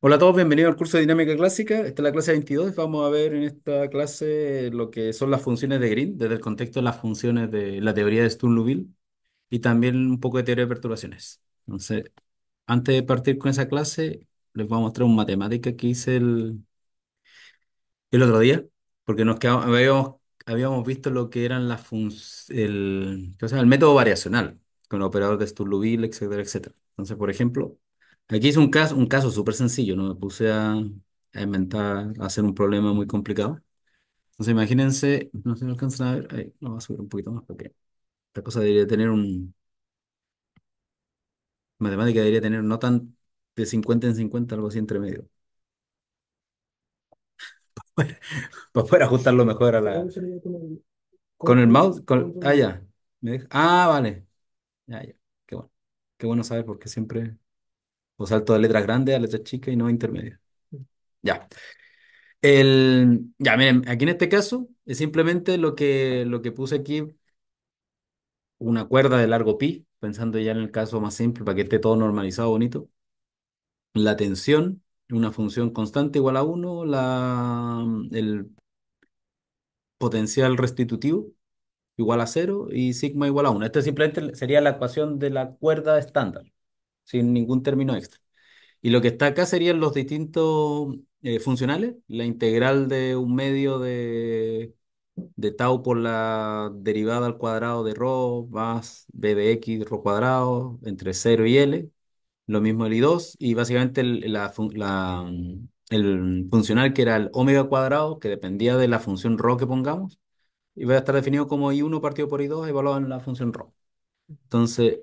Hola a todos, bienvenidos al curso de Dinámica Clásica. Esta es la clase 22. Vamos a ver en esta clase lo que son las funciones de Green desde el contexto de las funciones de la teoría de Sturm-Liouville y también un poco de teoría de perturbaciones. Entonces, antes de partir con esa clase, les voy a mostrar un matemática que hice el, el otro día, porque nos habíamos, habíamos, visto lo que eran las el, o sea, el método variacional con el operador de Sturm-Liouville, etcétera, etcétera. Entonces, por ejemplo, Aquí es un caso, un caso súper sencillo, no me puse a, inventar, a hacer un problema muy complicado. Entonces imagínense, no se me alcanza a ver, ahí, lo voy a subir un poquito más porque esta cosa debería tener un, matemática debería tener no tan de 50 en 50, algo así entre medio. Para poder, ajustarlo mejor a la... Con el mouse, con... ah, ya. Ah, vale. Ya, ya. Qué bueno. Qué bueno saber porque siempre... O salto de letra grande a letra chica y no intermedia. Ya. El, ya, miren, aquí en este caso es simplemente lo que, lo que puse aquí, una cuerda de largo pi, pensando ya en el caso más simple para que esté todo normalizado, bonito. La tensión, una función constante igual a 1, el potencial restitutivo igual a 0 y sigma igual a 1. Esta simplemente sería la ecuación de la cuerda estándar sin ningún término extra. Y lo que está acá serían los distintos eh, funcionales, la integral de un medio de, tau por la derivada al cuadrado de rho más b de x rho cuadrado entre 0 y l, lo mismo el i2, y básicamente el, funcional que era el omega cuadrado, que dependía de la función rho que pongamos, y va a estar definido como i1 partido por i2 evaluado en la función rho. Entonces,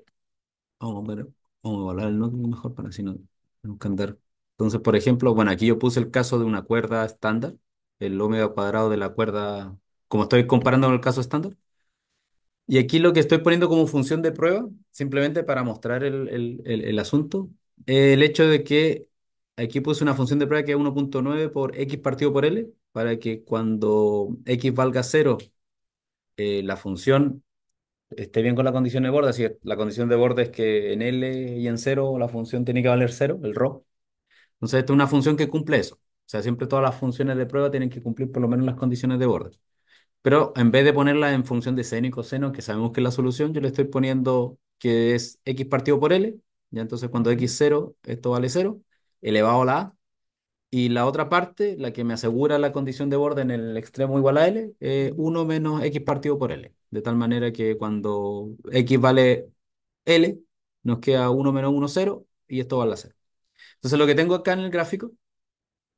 vamos a ver a evaluar el nódulo mejor para así no, Entonces, por ejemplo, bueno, aquí yo puse el caso de una cuerda estándar, el omega cuadrado de la cuerda, como estoy comparando con el caso estándar. Y aquí lo que estoy poniendo como función de prueba, simplemente para mostrar el, asunto, el hecho de que aquí puse una función de prueba que es 1.9 por x partido por l, para que cuando x valga 0, eh, la función esté bien con la condición de borde, Si la condición de borde es que en L y en 0 la función tiene que valer 0, el RO. Entonces esta es una función que cumple eso. O sea, siempre todas las funciones de prueba tienen que cumplir por lo menos las condiciones de borde. Pero en vez de ponerla en función de seno y coseno, que sabemos que la solución, yo le estoy poniendo que es x partido por L, ya entonces cuando x es 0, esto vale 0, elevado a la A, y la otra parte, la que me asegura la condición de borde en el extremo igual a L, es 1 menos X partido por L. De tal manera que cuando X vale L, nos queda 1 menos 1, 0, y esto vale a 0. Entonces lo que tengo acá en el gráfico,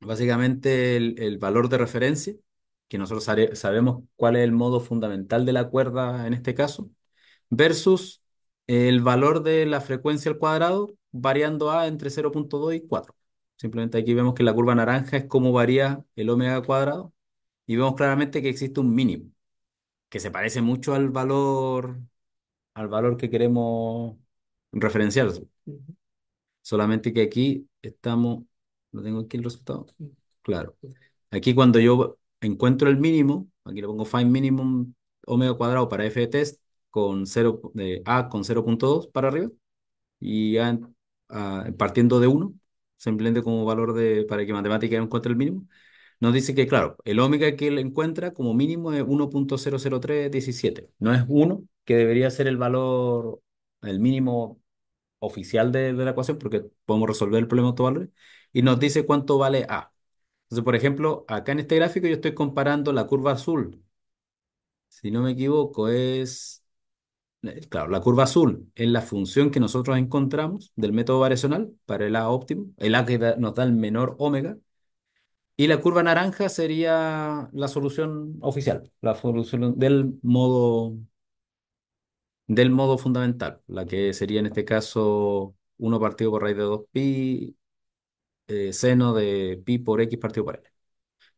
básicamente el, valor de referencia, que nosotros sabemos cuál es el modo fundamental de la cuerda en este caso, versus el valor de la frecuencia al cuadrado variando a entre 0.2 y 4. Simplemente aquí vemos que la curva naranja es cómo varía el omega cuadrado y vemos claramente que existe un mínimo que se parece mucho al valor al valor que queremos referenciar. Solamente que aquí estamos, ¿no tengo aquí el resultado? Claro. Aquí cuando yo encuentro el mínimo, aquí le pongo find minimum omega cuadrado para f test con 0, de eh, a con 0.2 para arriba y ah, partiendo de 1, simplemente como valor de, para que matemática encuentre el mínimo, nos dice que, claro, el omega que él encuentra como mínimo es 1.00317. No es 1, que debería ser el valor, el mínimo oficial de, la ecuación, porque podemos resolver el problema de y nos dice cuánto vale A. Entonces, por ejemplo, acá en este gráfico yo estoy comparando la curva azul. Si no me equivoco, es eh, claro, la curva azul es la función que nosotros encontramos del método variacional para el A óptimo, el A que nos da el menor omega, y la curva naranja sería la solución oficial, la solución del modo, del modo fundamental, la que sería en este caso 1 partido por raíz de 2pi, eh, seno de pi por x partido por l.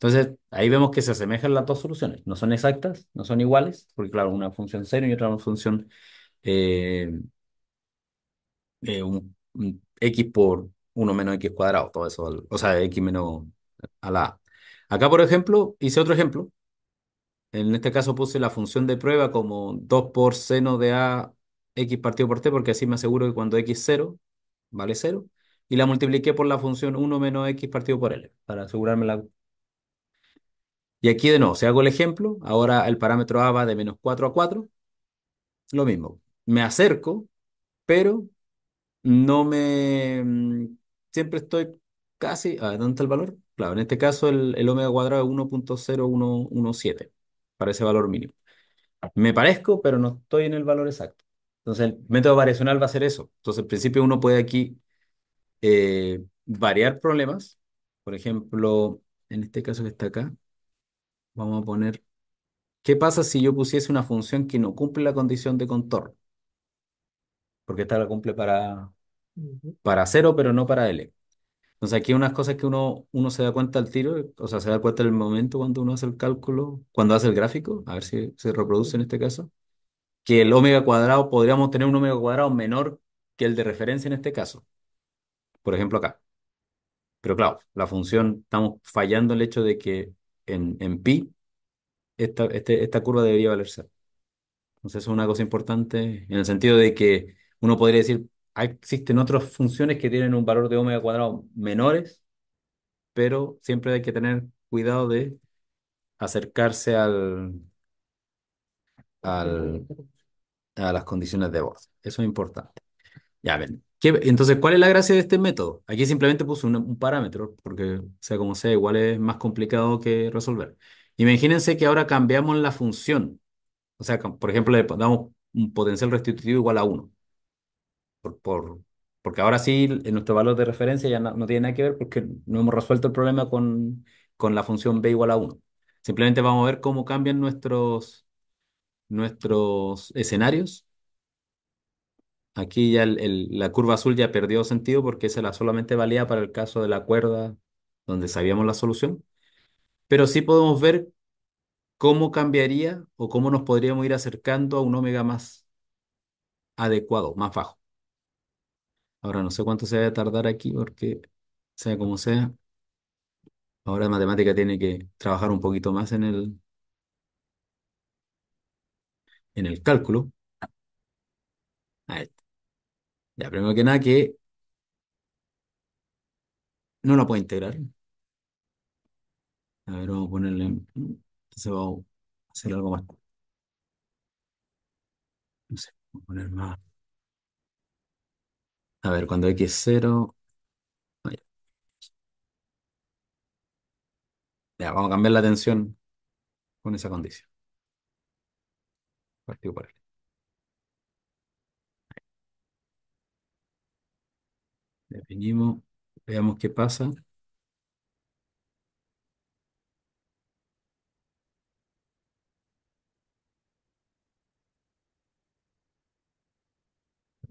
Entonces, ahí vemos que se asemejan las dos soluciones. No son exactas, no son iguales, porque claro, una función cero y otra función eh, eh, x por 1 menos x cuadrado, todo eso, o sea, x menos a la a. Acá, por ejemplo, hice otro ejemplo. En este caso puse la función de prueba como 2 por seno de a x partido por t, porque así me aseguro que cuando x es 0, vale 0, y la multipliqué por la función 1 menos x partido por l, para asegurarme la y aquí de nuevo, si hago el ejemplo, ahora el parámetro A va de menos 4 a 4, lo mismo, me acerco, pero no me... Mm, siempre estoy casi... ¿A dónde está el valor? Claro, en este caso el, el omega cuadrado es 1.0117 para ese valor mínimo. Me parezco, pero no estoy en el valor exacto. Entonces el método variacional va a ser eso. Entonces en principio uno puede aquí eh, variar problemas. Por ejemplo, en este caso que está acá, Vamos a poner, ¿qué pasa si yo pusiese una función que no cumple la condición de contorno? Porque esta la cumple para, para cero pero no para L. Entonces aquí hay unas cosas que uno, uno se da cuenta al tiro, o sea, se da cuenta en el momento cuando uno hace el cálculo, cuando hace el gráfico, a ver si se reproduce en este caso, que el omega cuadrado, podríamos tener un omega cuadrado menor que el de referencia en este caso. Por ejemplo acá. Pero claro, la función, estamos fallando el hecho de que en, pi, este, esta, curva debería valer Entonces, es una cosa importante en el sentido de que uno podría decir, ah, existen otras funciones que tienen un valor de omega cuadrado menores, pero siempre hay que tener cuidado de acercarse al, a las condiciones de voz Eso es importante. Ya ven entonces, ¿cuál es la gracia de este método? Aquí simplemente puse un, parámetro, porque sea como sea, igual es más complicado que resolver. Imagínense que ahora cambiamos la función. O sea, por ejemplo, le damos un potencial restitutivo igual a 1. Por, porque ahora sí, nuestro valor de referencia ya no, tiene nada que ver porque no hemos resuelto el problema con, con la función b igual a 1. Simplemente vamos a ver cómo cambian nuestros, nuestros escenarios Aquí ya la curva azul ya perdió sentido porque esa la solamente valía para el caso de la cuerda donde sabíamos la solución. Pero sí podemos ver cómo cambiaría o cómo nos podríamos ir acercando a un omega más adecuado, más bajo. Ahora no sé cuánto se va a tardar aquí porque sea como sea. Ahora la matemática tiene que trabajar un poquito más en el, en el cálculo. Ya, primero que nada que no la puedo integrar. A ver, vamos a ponerle... Entonces vamos a hacer algo más. No sé, vamos a poner más. A ver, cuando x es 0... Ya, vamos a cambiar la tensión con esa condición. Partido por Definimos, veamos qué pasa.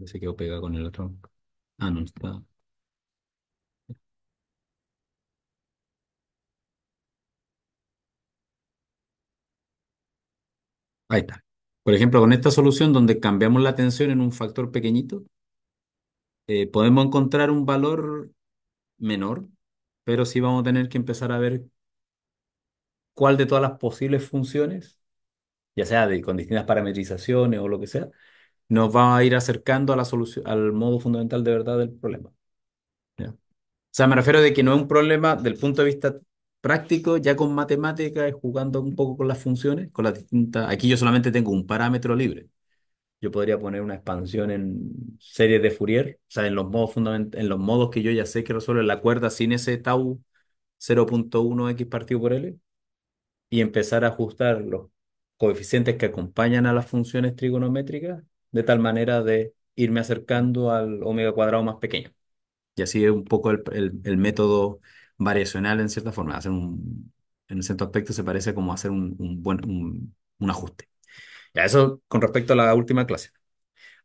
Se quedó pegado con el otro. Ah, no está. Ahí está. Por ejemplo, con esta solución donde cambiamos la tensión en un factor pequeñito, eh, podemos encontrar un valor menor, pero sí vamos a tener que empezar a ver cuál de todas las posibles funciones, ya sea con distintas parametrizaciones o lo que sea, nos va a ir acercando a la solución, al modo fundamental de verdad del problema. O sea, me refiero de que no es un problema del punto de vista práctico, ya con matemáticas, jugando un poco con las funciones, con las distintas. Aquí yo solamente tengo un parámetro libre yo podría poner una expansión en serie de Fourier, o sea, en los modos en los modos que yo ya sé que resuelve la cuerda sin ese tau 0.1x partido por L, y empezar a ajustar los coeficientes que acompañan a las funciones trigonométricas de tal manera de irme acercando al omega cuadrado más pequeño. Y así es un poco el, método variacional en cierta forma. Hacer un, en cierto aspecto se parece como hacer un, buen, un ajuste. Ya, eso con respecto a la última clase.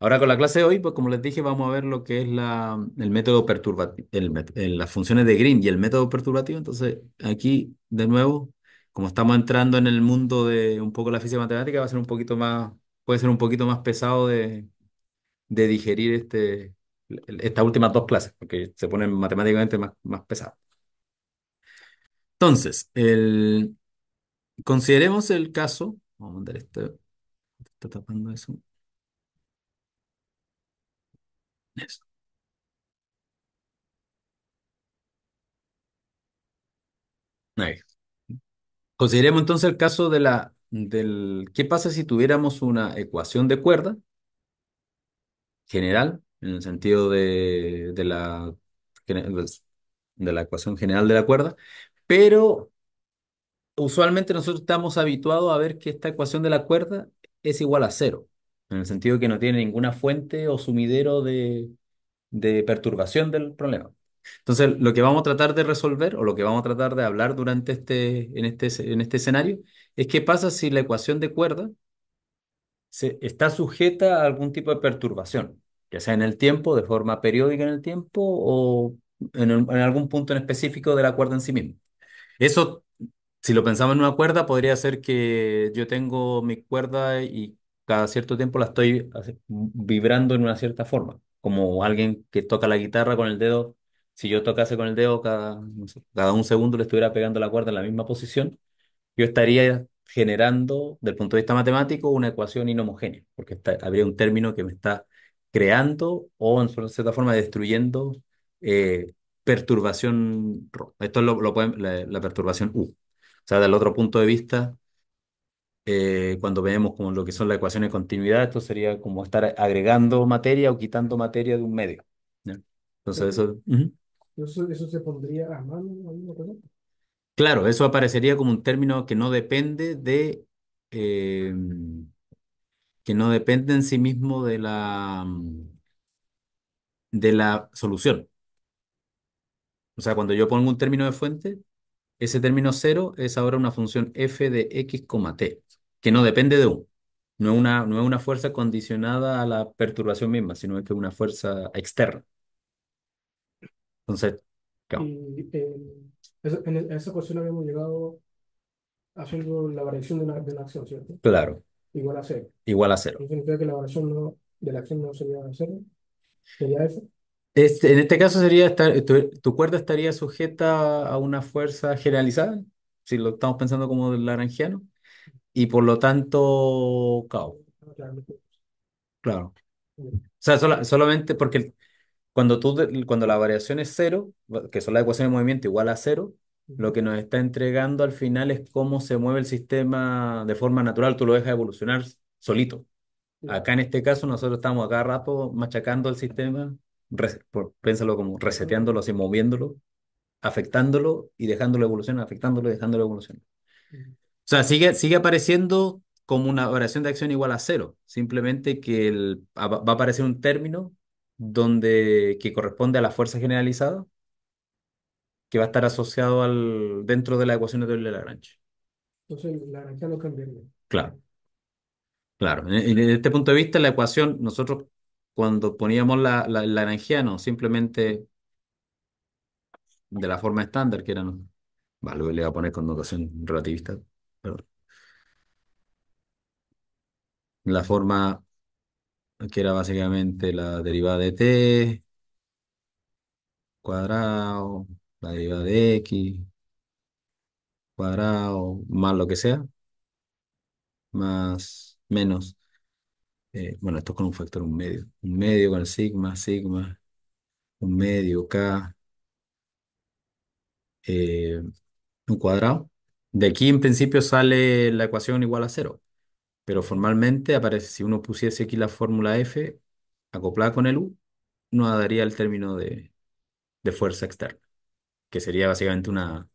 Ahora con la clase de hoy, pues como les dije, vamos a ver lo que es la, el método perturbativo, las funciones de Green y el método perturbativo. Entonces, aquí de nuevo, como estamos entrando en el mundo de un poco la física matemática, va a ser un poquito más, puede ser un poquito más pesado de, digerir este, estas últimas dos clases, porque se ponen matemáticamente más, más pesadas. Entonces, el, consideremos el caso, vamos a mandar esto Está tapando eso. Consideremos entonces el caso de la, del, ¿qué pasa si tuviéramos una ecuación de cuerda general, en el sentido de, de la, pues, de la ecuación general de la cuerda, pero usualmente nosotros estamos habituados a ver que esta ecuación de la cuerda es igual a cero, en el sentido que no tiene ninguna fuente o sumidero de, perturbación del problema. Entonces, lo que vamos a tratar de resolver o lo que vamos a tratar de hablar durante este, en este, en este escenario es qué pasa si la ecuación de cuerda está sujeta a algún tipo de perturbación, ya sea en el tiempo, de forma periódica en el tiempo o en, en algún punto en específico de la cuerda en sí misma. Eso si lo pensamos en una cuerda, podría ser que yo tengo mi cuerda y cada cierto tiempo la estoy vibrando en una cierta forma, como alguien que toca la guitarra con el dedo. Si yo tocase con el dedo cada, cada un segundo le estuviera pegando la cuerda en la misma posición, yo estaría generando, del punto de vista matemático, una ecuación inhomogénea, porque habría un término que me está creando o, en cierta forma, destruyendo eh, perturbación. Esto lo, lo la perturbación U. O sea, del otro punto de vista, eh, cuando vemos como lo que son las ecuaciones de continuidad, esto sería como estar agregando materia o quitando materia de un medio. Entonces eso, eso... se pondría a mano? Claro, eso aparecería como un término que no depende de... Eh, que no depende en sí mismo de la, de la solución. O sea, cuando yo pongo un término de fuente, ese término cero es ahora una función f de x, t, que no depende de u. No es, una, no una fuerza condicionada a la perturbación misma, sino que es una fuerza externa. Entonces, claro. Eh, en e, esa cuestión habíamos llegado haciendo la variación de una, de acción, ¿cierto? Claro. Igual a cero. Igual a cero. significa que la variación no, de la acción no sería cero? ¿Sería f? Este, en este caso sería eh, tu, cuerda estaría sujeta a una fuerza generalizada, si lo estamos pensando como del laranjiano, y por lo tanto, caos. claro. O sea, solamente porque cuando tú, cuando la variación es cero, que son las ecuaciones de movimiento igual a cero, lo que nos está entregando al final es cómo se mueve el sistema de forma natural, tú lo dejas evolucionar solito. Acá en este caso nosotros estamos acá rato machacando el sistema piénsalo como reseteándolo, así moviéndolo, afectándolo y dejándolo evolucionar, afectándolo y dejándolo evolucionar. O sea, sigue, sigue apareciendo como una variación de acción igual a cero, simplemente que va a aparecer un término donde, que corresponde a la fuerza generalizada, que va a estar asociado al, dentro de la ecuación de Lagrange. Entonces, Lagrange no cambia Claro. Claro, desde este punto de vista, la ecuación, nosotros cuando poníamos la, la, simplemente de la forma estándar, que era Vale, le voy a poner connotación relativista, perdón. La forma que era básicamente la derivada de t cuadrado, la derivada de x cuadrado, más lo que sea, más menos eh, bueno, esto es con un factor un medio, un medio con el sigma, sigma, un medio K, eh, un cuadrado. De aquí en principio sale la ecuación igual a cero, pero formalmente aparece, si uno pusiese aquí la fórmula F acoplada con el U, no daría el término de, fuerza externa, que sería básicamente una,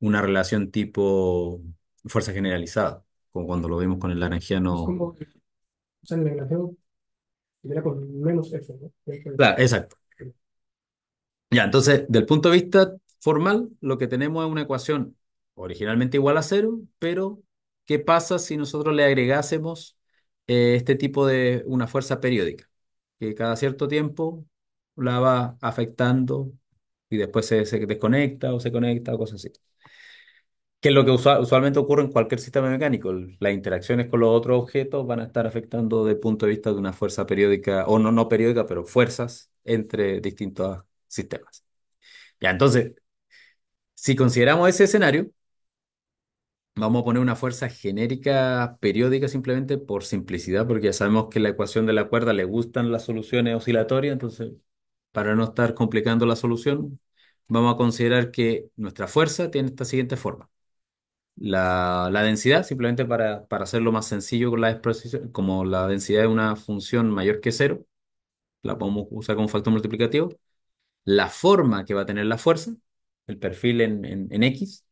una relación tipo fuerza generalizada, como cuando lo vemos con el laranjiano... O con menos F, Claro, exacto. Ya, entonces, del punto de vista formal, lo que tenemos es una ecuación originalmente igual a cero, pero ¿qué pasa si nosotros le agregásemos eh, este tipo de una fuerza periódica? Que cada cierto tiempo la va afectando y después se, se desconecta o se conecta o cosas así que es lo que usualmente ocurre en cualquier sistema mecánico. Las interacciones con los otros objetos van a estar afectando desde el punto de vista de una fuerza periódica, o no, no periódica, pero fuerzas entre distintos sistemas. Ya, entonces, si consideramos ese escenario, vamos a poner una fuerza genérica periódica simplemente por simplicidad, porque ya sabemos que la ecuación de la cuerda le gustan las soluciones oscilatorias, entonces, para no estar complicando la solución, vamos a considerar que nuestra fuerza tiene esta siguiente forma la, densidad, simplemente para, hacerlo más sencillo con la como la densidad de una función mayor que cero, la podemos usar como factor multiplicativo, la forma que va a tener la fuerza, el perfil en, en, X,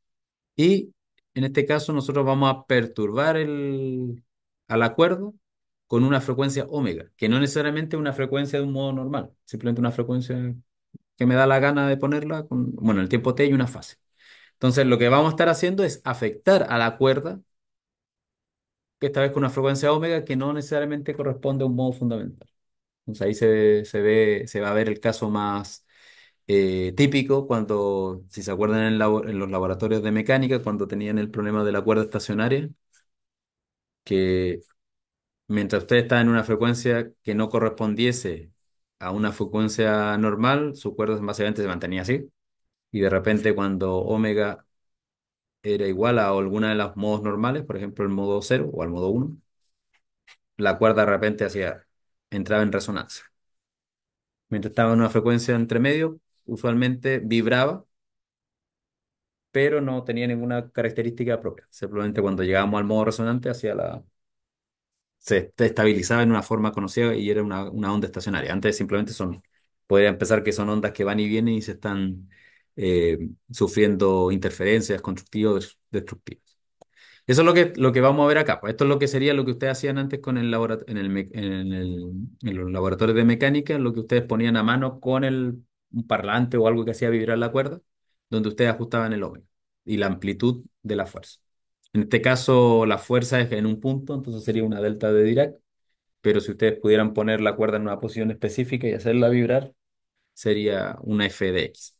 y en este caso nosotros vamos a perturbar el, al acuerdo con una frecuencia omega, que no necesariamente es una frecuencia de un modo normal, simplemente una frecuencia que me da la gana de ponerla con, bueno, el tiempo t y una fase. Entonces, lo que vamos a estar haciendo es afectar a la cuerda, que esta vez con una frecuencia omega que no necesariamente corresponde a un modo fundamental. Entonces, ahí se, ve, se va a ver el caso más eh, típico cuando, si se acuerdan en, los laboratorios de mecánica, cuando tenían el problema de la cuerda estacionaria, que mientras usted está en una frecuencia que no correspondiese a una frecuencia normal, su cuerda más básicamente se mantenía así. Y de repente cuando omega era igual a alguna de los modos normales, por ejemplo, el modo 0 o al modo 1, la cuerda de repente hacía, entraba en resonancia. Mientras estaba en una frecuencia entre medio, usualmente vibraba, pero no tenía ninguna característica propia. Simplemente cuando llegábamos al modo resonante hacía la... se estabilizaba en una forma conocida y era una, una onda estacionaria. Antes simplemente son... Podría empezar que son ondas que van y vienen y se están eh, sufriendo interferencias constructivas, destructivas. Eso es lo que, lo que vamos a ver acá. Pues. esto es lo que sería lo que ustedes hacían antes con el en, los laboratorios de mecánica, lo que ustedes ponían a mano con el, un parlante o algo que hacía vibrar la cuerda, donde ustedes ajustaban el ohmio y la amplitud de la fuerza. En este caso, la fuerza es en un punto, entonces sería una delta de Dirac pero si ustedes pudieran poner la cuerda en una posición específica y hacerla vibrar, sería una f de x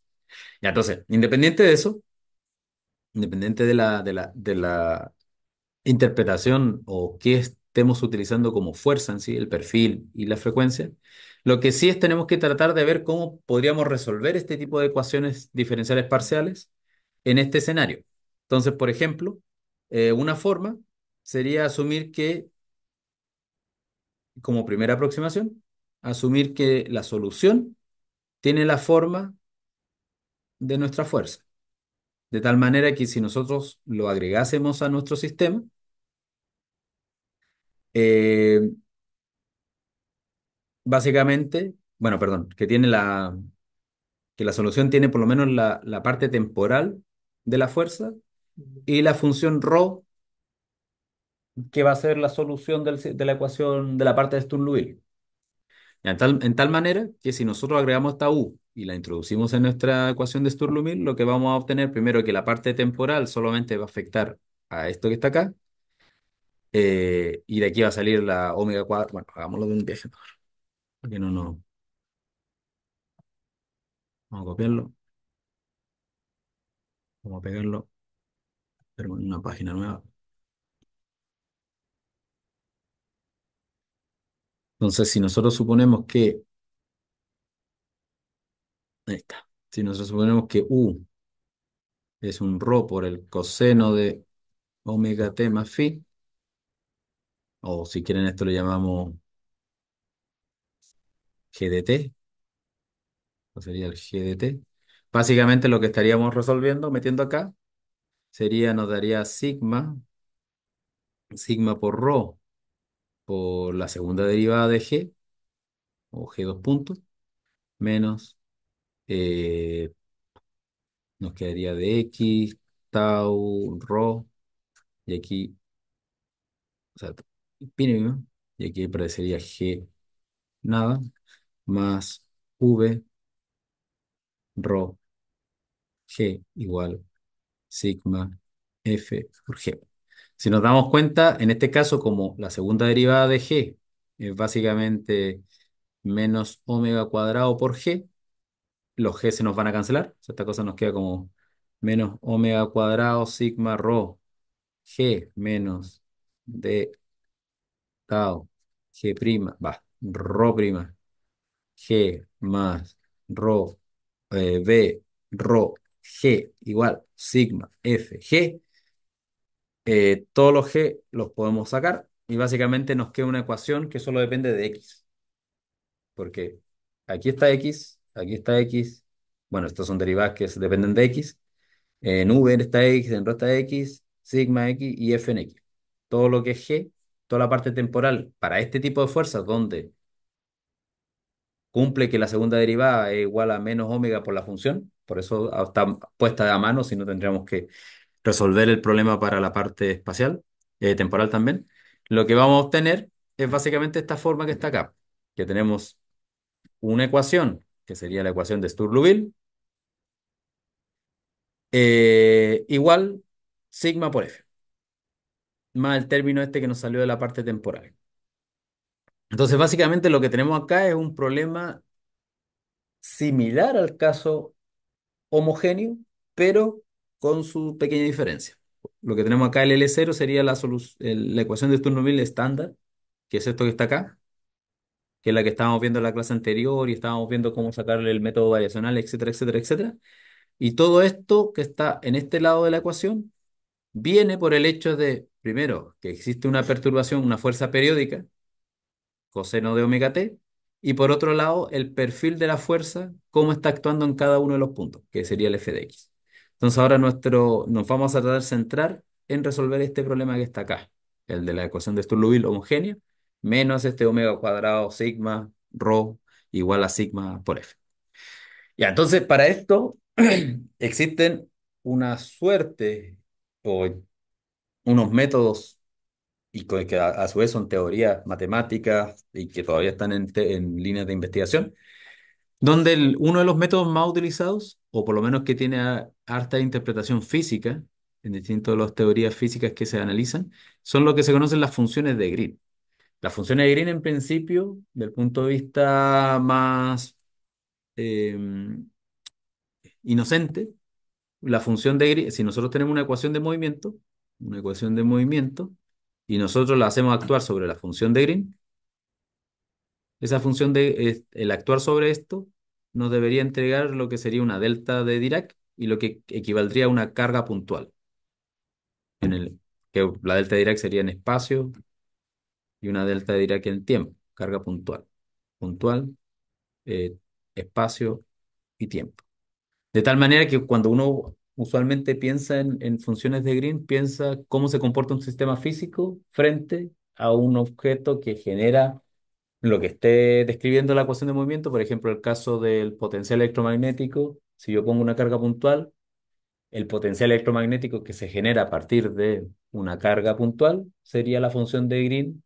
entonces, independiente de eso, independiente de la, de la, interpretación o qué estemos utilizando como fuerza en sí, el perfil y la frecuencia, lo que sí es tenemos que tratar de ver cómo podríamos resolver este tipo de ecuaciones diferenciales parciales en este escenario. Entonces, por ejemplo, eh, una forma sería asumir que, como primera aproximación, asumir que la solución tiene la forma de nuestra fuerza. De tal manera que si nosotros lo agregásemos a nuestro sistema, eh, básicamente, bueno, perdón, que tiene la, que la solución tiene por lo menos la, parte temporal de la fuerza y la función ρ que va a ser la solución de la ecuación de la parte de Sturm-Liouville. En tal, en tal manera que si nosotros agregamos esta U y la introducimos en nuestra ecuación de Sturlumil, lo que vamos a obtener primero es que la parte temporal solamente va a afectar a esto que está acá, eh, y de aquí va a salir la omega cuadrada. Bueno, hagámoslo de un viaje no, no. Vamos a copiarlo. Vamos a pegarlo. Pero en una página nueva. Entonces, si nosotros suponemos que Ahí está. Si nosotros suponemos que U es un ρ por el coseno de omega t más phi, o si quieren esto lo llamamos GDT, o sería el GDT. Básicamente lo que estaríamos resolviendo, metiendo acá, sería, nos daría sigma, sigma por ρ, por la segunda derivada de G, o G dos puntos, menos eh, nos quedaría de X, tau, rho, y aquí, o sea, y aquí aparecería G nada, más V, rho, G igual sigma F por G. Si nos damos cuenta, en este caso, como la segunda derivada de G es básicamente menos omega cuadrado por G, los G se nos van a cancelar. esta cosa nos queda como menos omega cuadrado sigma rho G menos D tau G prima, va, rho prima G más rho eh, B rho G igual sigma FG. g. Eh, todos los G los podemos sacar y básicamente nos queda una ecuación que solo depende de X. Porque aquí está X, aquí está X, bueno, estas son derivadas que dependen de X, en V está X, en R está X, sigma X y F en X. Todo lo que es G, toda la parte temporal para este tipo de fuerzas donde cumple que la segunda derivada es igual a menos omega por la función, por eso está puesta a mano, si no tendríamos que resolver el problema para la parte espacial, eh, temporal también. Lo que vamos a obtener es básicamente esta forma que está acá, que tenemos una ecuación que sería la ecuación de sturm eh, igual sigma por f, más el término este que nos salió de la parte temporal. Entonces, básicamente lo que tenemos acá es un problema similar al caso homogéneo, pero con su pequeña diferencia. Lo que tenemos acá, el L0, sería la, la ecuación de sturm-louville estándar, que es esto que está acá, que es la que estábamos viendo en la clase anterior y estábamos viendo cómo sacarle el método variacional, etcétera, etcétera, etcétera. Y todo esto que está en este lado de la ecuación viene por el hecho de, primero, que existe una perturbación, una fuerza periódica, coseno de omega t, y por otro lado, el perfil de la fuerza, cómo está actuando en cada uno de los puntos, que sería el f de x. Entonces ahora nuestro, nos vamos a tratar de centrar en resolver este problema que está acá, el de la ecuación de sturm-liouville homogénea, menos este omega cuadrado sigma rho igual a sigma por f. Ya, entonces para esto existen una suerte o unos métodos y que a, su vez son teorías matemáticas y que todavía están en, en líneas de investigación, donde uno de los métodos más utilizados, o por lo menos que tiene harta interpretación física, en distintos de las teorías físicas que se analizan, son lo que se conocen las funciones de grid la función de Green, en principio, del punto de vista más em, inocente, la función de Green, si nosotros tenemos una ecuación de movimiento, una ecuación de movimiento, y nosotros la hacemos actuar sobre la función de Green, esa función de el actuar sobre esto nos debería entregar lo que sería una delta de Dirac y lo que equivaldría a una carga puntual. En el, que la delta de Dirac sería en espacio y una delta dirá que el tiempo, carga puntual. Puntual, eh, espacio y tiempo. De tal manera que cuando uno usualmente piensa en, en, funciones de Green, piensa cómo se comporta un sistema físico frente a un objeto que genera lo que esté describiendo la ecuación de movimiento, por ejemplo, el caso del potencial electromagnético, si yo pongo una carga puntual, el potencial electromagnético que se genera a partir de una carga puntual sería la función de Green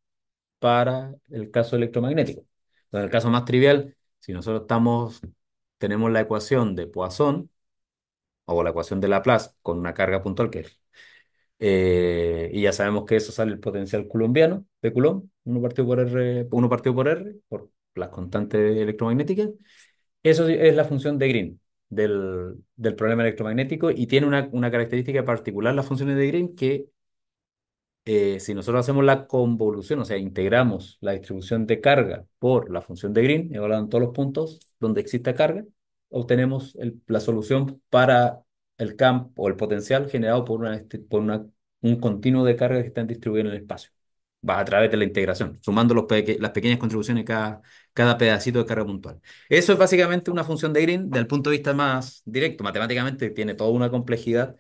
para el caso electromagnético. Entonces, el caso más trivial, si nosotros estamos, tenemos la ecuación de Poisson o la ecuación de Laplace con una carga puntual que eh, y ya sabemos que eso sale el potencial colombiano de Coulomb, 1 partido por R, partido por R, por las constantes electromagnéticas. Eso es la función de Green del, problema electromagnético y tiene una, una característica particular las funciones de Green que eh, si nosotros hacemos la convolución, o sea, integramos la distribución de carga por la función de Green, evaluando todos los puntos donde exista carga, obtenemos la solución para el campo o el potencial generado por, una, este, por una, un continuo de carga que están distribuidas en el espacio. Va a través de la integración, sumando las pequeñas contribuciones cada, cada pedacito de carga puntual. Eso es básicamente una función de Green desde el punto de vista más directo. Matemáticamente tiene toda una complejidad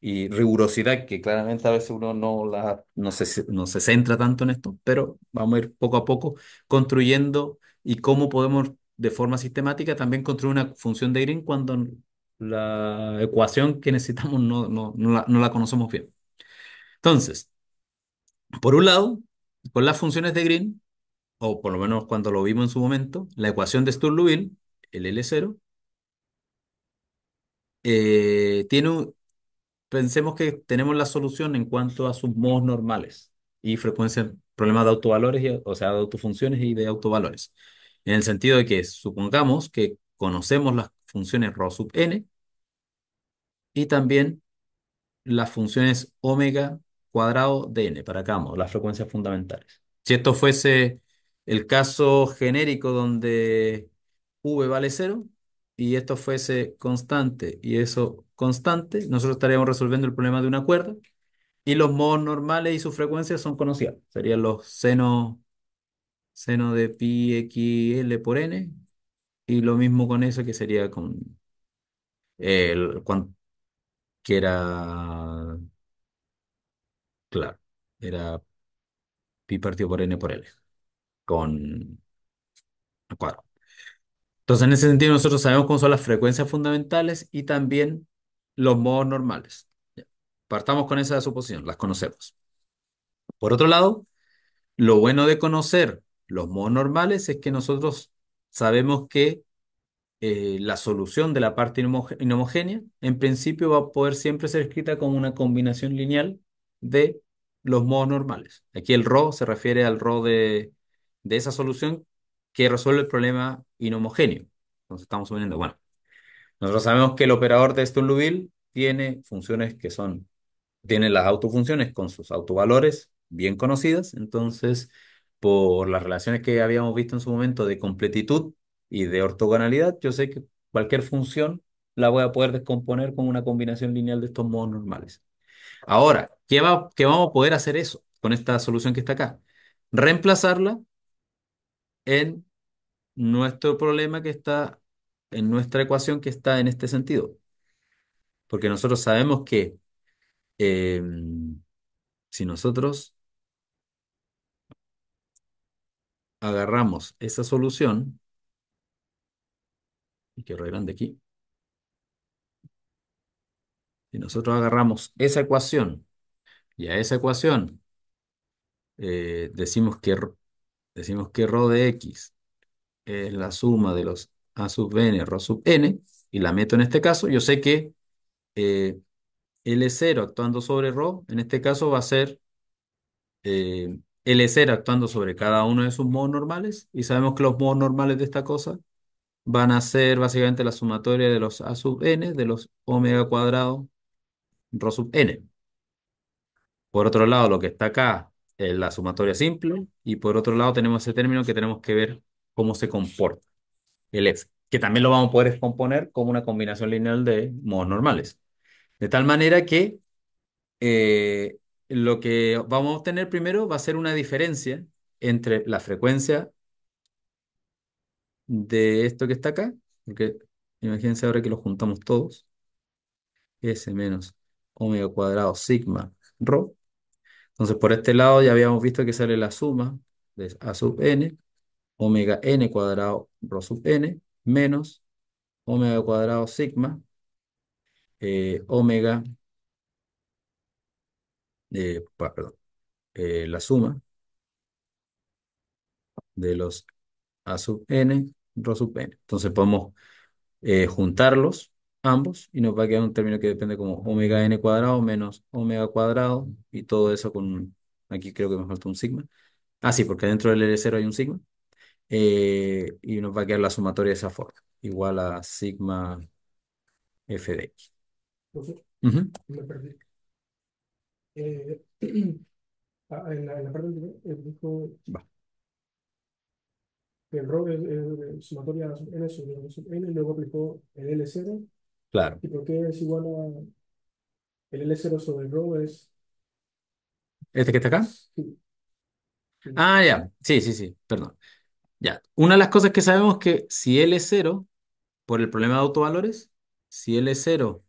y rigurosidad que claramente a veces uno no, la, no, se, no se centra tanto en esto, pero vamos a ir poco a poco construyendo y cómo podemos de forma sistemática también construir una función de Green cuando la ecuación que necesitamos no, no, la, conocemos bien. Entonces, por un lado, con las funciones de Green, o por lo menos cuando lo vimos en su momento, la ecuación de Sturlubin, el L0, eh, tiene un pensemos que tenemos la solución en cuanto a sus modos normales y frecuencias, problemas de autovalores, o sea, de autofunciones y de autovalores. En el sentido de que supongamos que conocemos las funciones rho sub n y también las funciones omega cuadrado de n para acá vamos, las frecuencias fundamentales. Si esto fuese el caso genérico donde v vale cero, y esto fuese constante y eso constante, nosotros estaríamos resolviendo el problema de una cuerda y los modos normales y sus frecuencias son conocidas. Serían los senos seno de pi x l por n y lo mismo con eso que sería con el que era claro, era pi partido por n por l con cuadro. Entonces, en ese sentido, nosotros sabemos cómo son las frecuencias fundamentales y también los modos normales. Partamos con esa suposición, las conocemos. Por otro lado, lo bueno de conocer los modos normales es que nosotros sabemos que eh, la solución de la parte inhomogénea, en principio, va a poder siempre ser escrita como una combinación lineal de los modos normales. Aquí el ρ se refiere al ρ de esa solución que resuelve el problema inhomogéneo. Entonces estamos subiendo bueno, nosotros sabemos que el operador de Sturluville tiene funciones que son, tiene las autofunciones con sus autovalores bien conocidas, entonces por las relaciones que habíamos visto en su momento de completitud y de ortogonalidad, yo sé que cualquier función la voy a poder descomponer con una combinación lineal de estos modos normales. Ahora, ¿qué, va, qué vamos a poder hacer eso con esta solución que está acá? Reemplazarla en nuestro problema que está, en nuestra ecuación que está en este sentido. Porque nosotros sabemos que em, si nosotros agarramos esa solución, y que grande aquí, si nosotros agarramos esa ecuación y a esa ecuación eh, decimos que decimos que rho de x es la suma de los a sub n, rho sub n, y la meto en este caso, yo sé que eh, L0 actuando sobre ρ, en este caso va a ser eh, L0 actuando sobre cada uno de sus modos normales, y sabemos que los modos normales de esta cosa van a ser básicamente la sumatoria de los a sub n, de los omega cuadrado, rho sub n. Por otro lado, lo que está acá eh, la sumatoria simple, y por otro lado tenemos ese término que tenemos que ver cómo se comporta, el f, que también lo vamos a poder descomponer como una combinación lineal de modos normales. De tal manera que eh, lo que vamos a obtener primero va a ser una diferencia entre la frecuencia de esto que está acá, porque imagínense ahora que lo juntamos todos, S menos omega cuadrado sigma rho, entonces, por este lado ya habíamos visto que sale la suma de A sub n, omega n cuadrado rho sub n, menos omega cuadrado sigma, eh, omega, eh, perdón, eh, la suma de los A sub n, rho sub n. Entonces podemos juntarlos ambos y nos va a quedar un término que depende como omega n cuadrado menos omega cuadrado y todo eso con, aquí creo que me falta un sigma. Ah, sí, porque dentro del L0 hay un sigma. Eh, y nos va a quedar la sumatoria de esa forma, igual a sigma f de x. en la, parte el sumatoria n el L0 Claro. Y por qué es igual a el L0 sobre rho es... ¿Este que está acá? Ah, ya. Sí, sí, sí. Perdón. Ya. Una de las cosas que sabemos es que si L es 0, por el problema de autovalores, si L es 0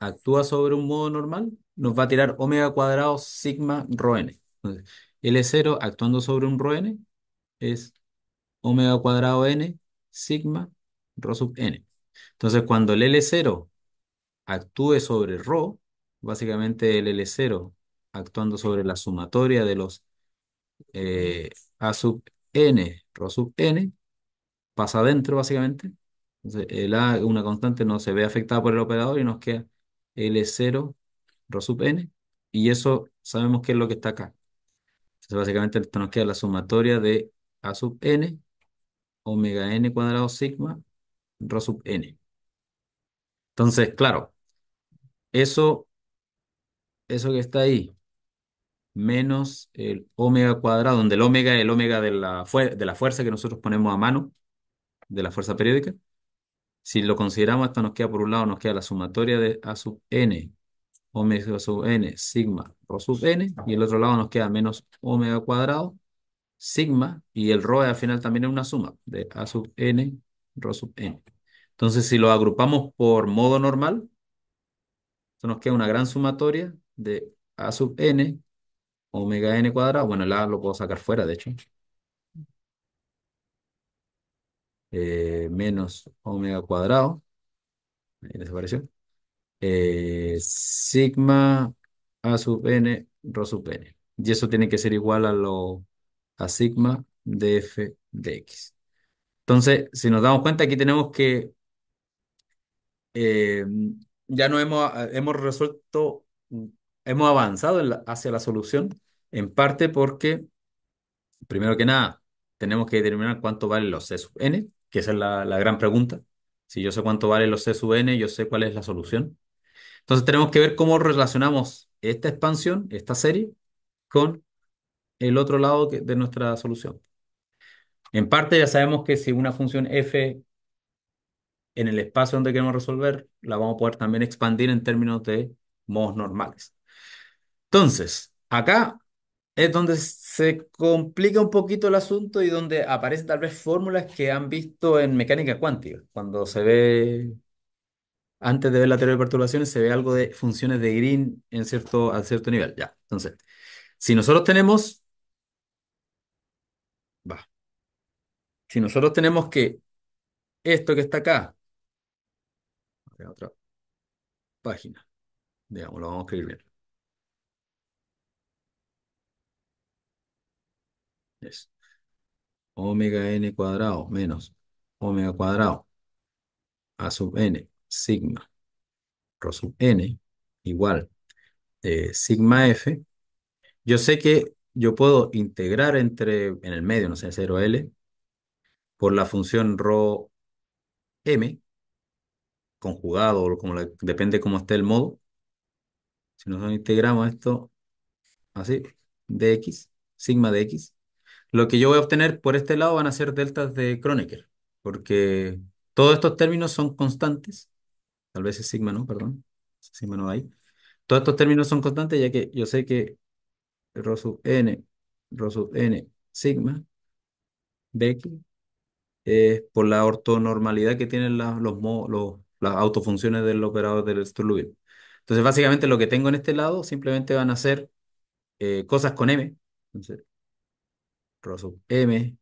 actúa sobre un modo normal, nos va a tirar omega cuadrado sigma rho n. Entonces, L0 actuando sobre un rho n es omega cuadrado n sigma rho sub n. Entonces, cuando el L0 actúe sobre ρ, básicamente el L0 actuando sobre la sumatoria de los eh, A sub n, Rho sub n, pasa adentro básicamente. Entonces, el A, una constante, no se ve afectada por el operador y nos queda L0, Rho sub n, y eso sabemos que es lo que está acá. Entonces, básicamente nos queda la sumatoria de A sub n, omega n cuadrado sigma Rho sub n. Entonces, claro, eso, eso que está ahí, menos el omega cuadrado, donde el omega es el omega de la, de la fuerza que nosotros ponemos a mano, de la fuerza periódica. Si lo consideramos, esto nos queda por un lado, nos queda la sumatoria de A sub n, omega sub n, sigma, rho sub n, y el otro lado nos queda menos omega cuadrado, sigma, y el rho al final también es una suma de A sub n, rho sub n. Entonces, si lo agrupamos por modo normal, eso nos queda una gran sumatoria de A sub n, omega n cuadrado. Bueno, el lo puedo sacar fuera, de hecho. Eh, menos omega cuadrado. Ahí desapareció. Eh, sigma A sub n, rho sub n. Y eso tiene que ser igual a lo a sigma df x. Entonces, si nos damos cuenta, aquí tenemos que eh, ya no hemos, ah, hemos resuelto, hemos avanzado hacia la solución, en parte porque, primero que nada, tenemos que determinar cuánto valen los C sub n, que esa es la, gran pregunta. Si yo sé cuánto valen los C sub n, yo sé cuál es la solución. Entonces tenemos que ver cómo relacionamos esta expansión, esta serie, con el otro lado de nuestra solución. En parte ya sabemos que si una función f en el espacio donde queremos resolver, la vamos a poder también expandir en términos de modos normales. Entonces, acá es donde se complica un poquito el asunto y donde aparecen tal vez fórmulas que han visto en mecánica cuántica. Cuando se ve, antes de ver la teoría de perturbaciones, se ve algo de funciones de Green en cierto, a cierto nivel. Ya, entonces, si nosotros tenemos... Va. Si nosotros tenemos que esto que está acá otra página. Digamos, lo vamos a escribir bien. Omega n cuadrado menos omega cuadrado a sub n sigma rho sub n igual eh, sigma f. Yo sé que yo puedo integrar entre, en el medio, no sé, 0L, por la función rho m, conjugado o como depende cómo esté el modo. Si nosotros integramos esto así, de x sigma de x, lo que yo voy a obtener por este lado van a ser deltas de Kronecker, porque todos estos términos son constantes, tal vez es sigma no, perdón, sigma no hay. Todos estos términos son constantes ya que yo sé que rho sub n, rho sub n, sigma de x es por la ortonormalidad que tienen los, los, las autofunciones del operador del Stirlubin. Entonces, básicamente lo que tengo en este lado simplemente van a ser eh, cosas con m. Entonces, rho sub m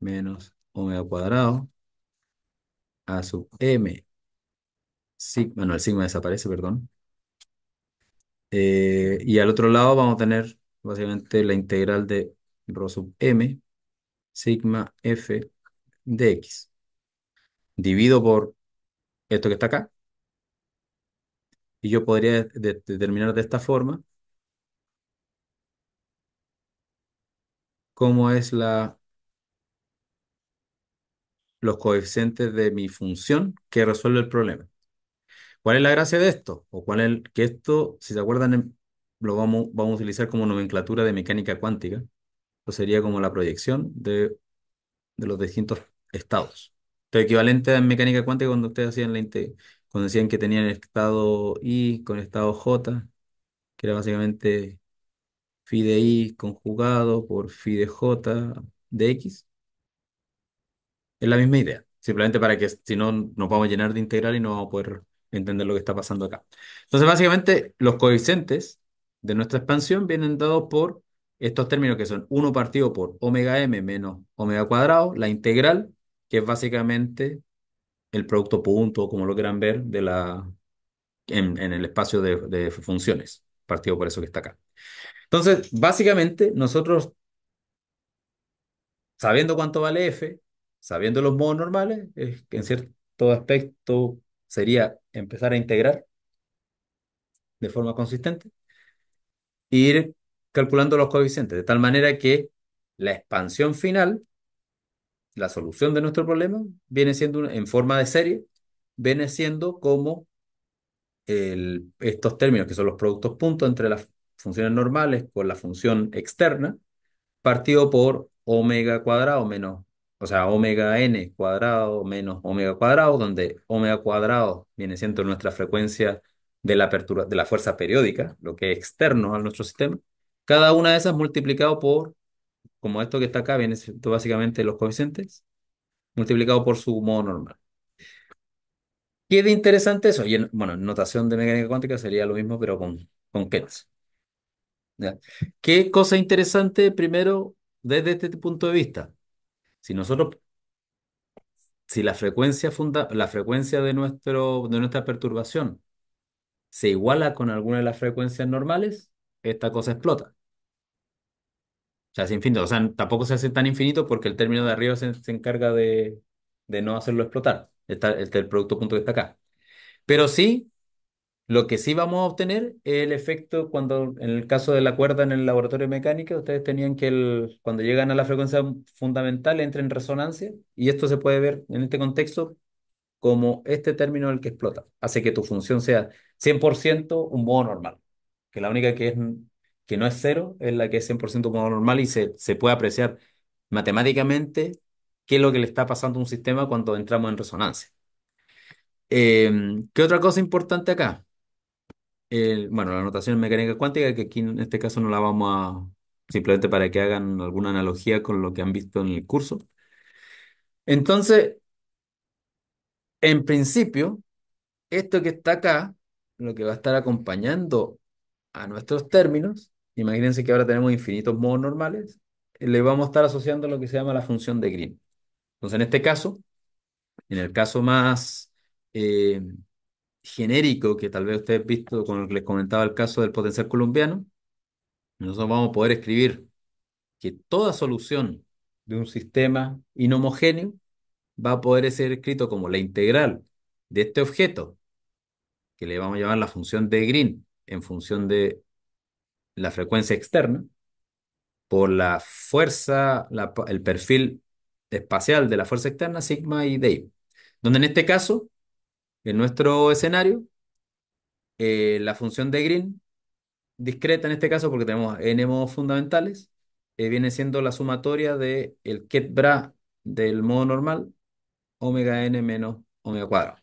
menos omega cuadrado a sub m sigma, no, el sigma desaparece, perdón. Eh, y al otro lado vamos a tener básicamente la integral de rho sub m sigma f de x Divido por esto que está acá. Y yo podría determinar de esta forma cómo es la, los coeficientes de mi función que resuelve el problema. ¿Cuál es la gracia de esto? O cuál es el, que esto, si se acuerdan, em, lo vamos, vamos a utilizar como nomenclatura de mecánica cuántica. o sería como la proyección de, de los distintos estados. Lo equivalente en mecánica cuántica cuando ustedes hacían la cuando decían que tenían el estado I con estado J, que era básicamente phi de I conjugado por phi de J de X. Es la misma idea, simplemente para que si no nos vamos a llenar de integral y no vamos a poder entender lo que está pasando acá. Entonces, básicamente, los coeficientes de nuestra expansión vienen dados por estos términos que son 1 partido por omega m menos omega cuadrado, la integral que es básicamente el producto punto, como lo quieran ver, de la, en, el espacio de, funciones, partido por eso que está acá. Entonces, básicamente, nosotros, sabiendo cuánto vale f, sabiendo los modos normales, que en cierto aspecto sería empezar a integrar de forma consistente e ir calculando los coeficientes, de tal manera que la expansión final la solución de nuestro problema viene siendo, en forma de serie, viene siendo como el, estos términos que son los productos puntos entre las funciones normales con la función externa, partido por omega cuadrado menos, o sea, omega n cuadrado menos omega cuadrado, donde omega cuadrado viene siendo nuestra frecuencia de la apertura, de la fuerza periódica, lo que es externo a nuestro sistema. Cada una de esas multiplicado por como esto que está acá, viene básicamente los coeficientes, multiplicado por su modo normal. ¿Qué de interesante eso? Y en, bueno, notación de mecánica cuántica sería lo mismo, pero con, con ¿Qué cosa interesante primero desde este punto de vista? Si nosotros, si la frecuencia, funda, la frecuencia de, nuestro, de nuestra perturbación se iguala con alguna de las frecuencias normales, esta cosa explota. O sea, es infinito. O sea, tampoco se hace tan infinito porque el término de arriba se, encarga de, no hacerlo explotar. Está, el, el producto punto que está acá. Pero sí, lo que sí vamos a obtener es el efecto cuando, en el caso de la cuerda en el laboratorio mecánico, mecánica, ustedes tenían que el, cuando llegan a la frecuencia fundamental entra en resonancia y esto se puede ver en este contexto como este término el que explota. Hace que tu función sea 100% un modo normal, que la única que es que no es cero, es la que es 100% como normal y se, se puede apreciar matemáticamente qué es lo que le está pasando a un sistema cuando entramos en resonancia. Em, ¿Qué otra cosa importante acá? bueno, la notación mecánica cuántica, que aquí en este caso no la vamos a, simplemente para que hagan alguna analogía con lo que han visto en el curso. Entonces, en principio, esto que está acá, lo que va a estar acompañando a nuestros términos, Imagínense que ahora tenemos infinitos modos normales, eh, le vamos a estar asociando lo que se llama la función de Green. Entonces, en este caso, en el caso más eh, genérico que tal vez ustedes han visto con el que les comentaba el caso del potencial colombiano, nosotros vamos a poder escribir que toda solución de un sistema inhomogéneo va a poder ser escrito como la integral de este objeto, que le vamos a llamar la función de Green en función de la frecuencia externa, por la fuerza, el perfil espacial de la fuerza externa, sigma y d Donde en este caso, en nuestro escenario, eh, la función de Green, discreta en este caso porque tenemos n modos fundamentales, eh, viene siendo la sumatoria del el ket bra del modo normal, omega n menos omega cuadrado.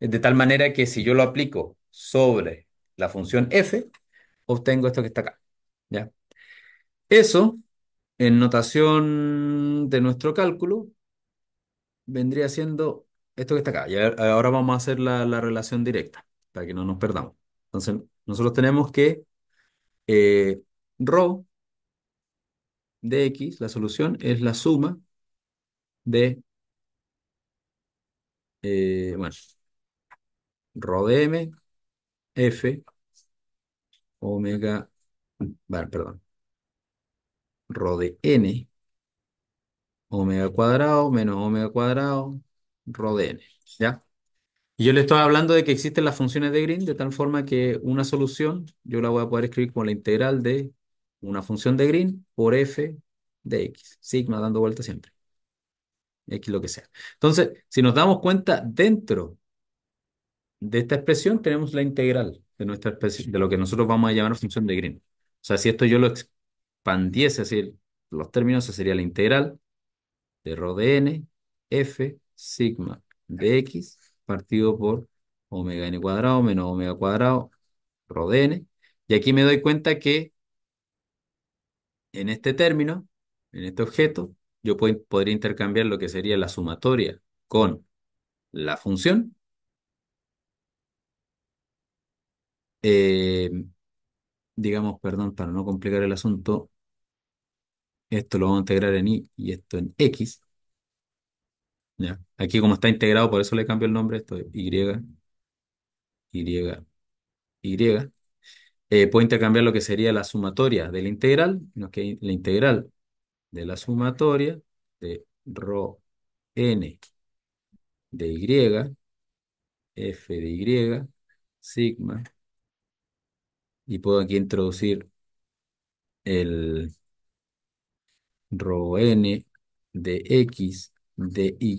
De tal manera que si yo lo aplico sobre la función f, obtengo esto que está acá. ¿ya? Eso, en notación de nuestro cálculo, vendría siendo esto que está acá. Y eh, ahora vamos a hacer la, relación directa, para que no nos perdamos. Entonces, nosotros tenemos que eh, rho de x, la solución, es la suma de, eh, bueno, rho de m, f, omega, perdón, rho de n, omega cuadrado menos omega cuadrado, rho de n, ¿ya? Y yo le estoy hablando de que existen las funciones de Green, de tal forma que una solución yo la voy a poder escribir como la integral de una función de Green por f de x, sigma dando vuelta siempre, x lo que sea. Entonces, si nos damos cuenta, dentro de esta expresión tenemos la integral de nuestra especie, de lo que nosotros vamos a llamar función de Green. O sea, si esto yo lo expandiese, así los términos, sería la integral de rho de n, f, sigma, x partido por omega n cuadrado menos omega cuadrado, rho de n. Y aquí me doy cuenta que en este término, en este objeto, yo podría intercambiar lo que sería la sumatoria con la función Eh, digamos, perdón, para no complicar el asunto, esto lo vamos a integrar en Y y esto en X. ¿ya? Aquí como está integrado, por eso le cambio el nombre, esto es Y, Y, Y. Eh, puedo intercambiar lo que sería la sumatoria de la integral, que la integral de la sumatoria de rho n de y, f de y, sigma y puedo aquí introducir el rho n de x de y,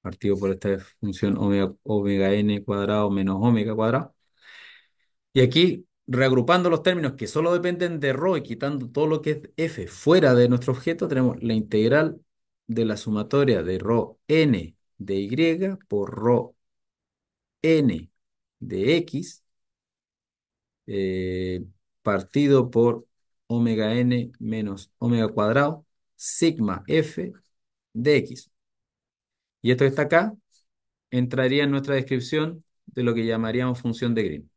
partido por esta función omega, n cuadrado menos omega cuadrado. Y aquí, reagrupando los términos que solo dependen de rho y quitando todo lo que es f fuera de nuestro objeto, tenemos la integral de la sumatoria de rho n de y por rho n de x eh, partido por omega n menos omega cuadrado, sigma f de x. Y esto que está acá entraría en nuestra descripción de lo que llamaríamos función de Green.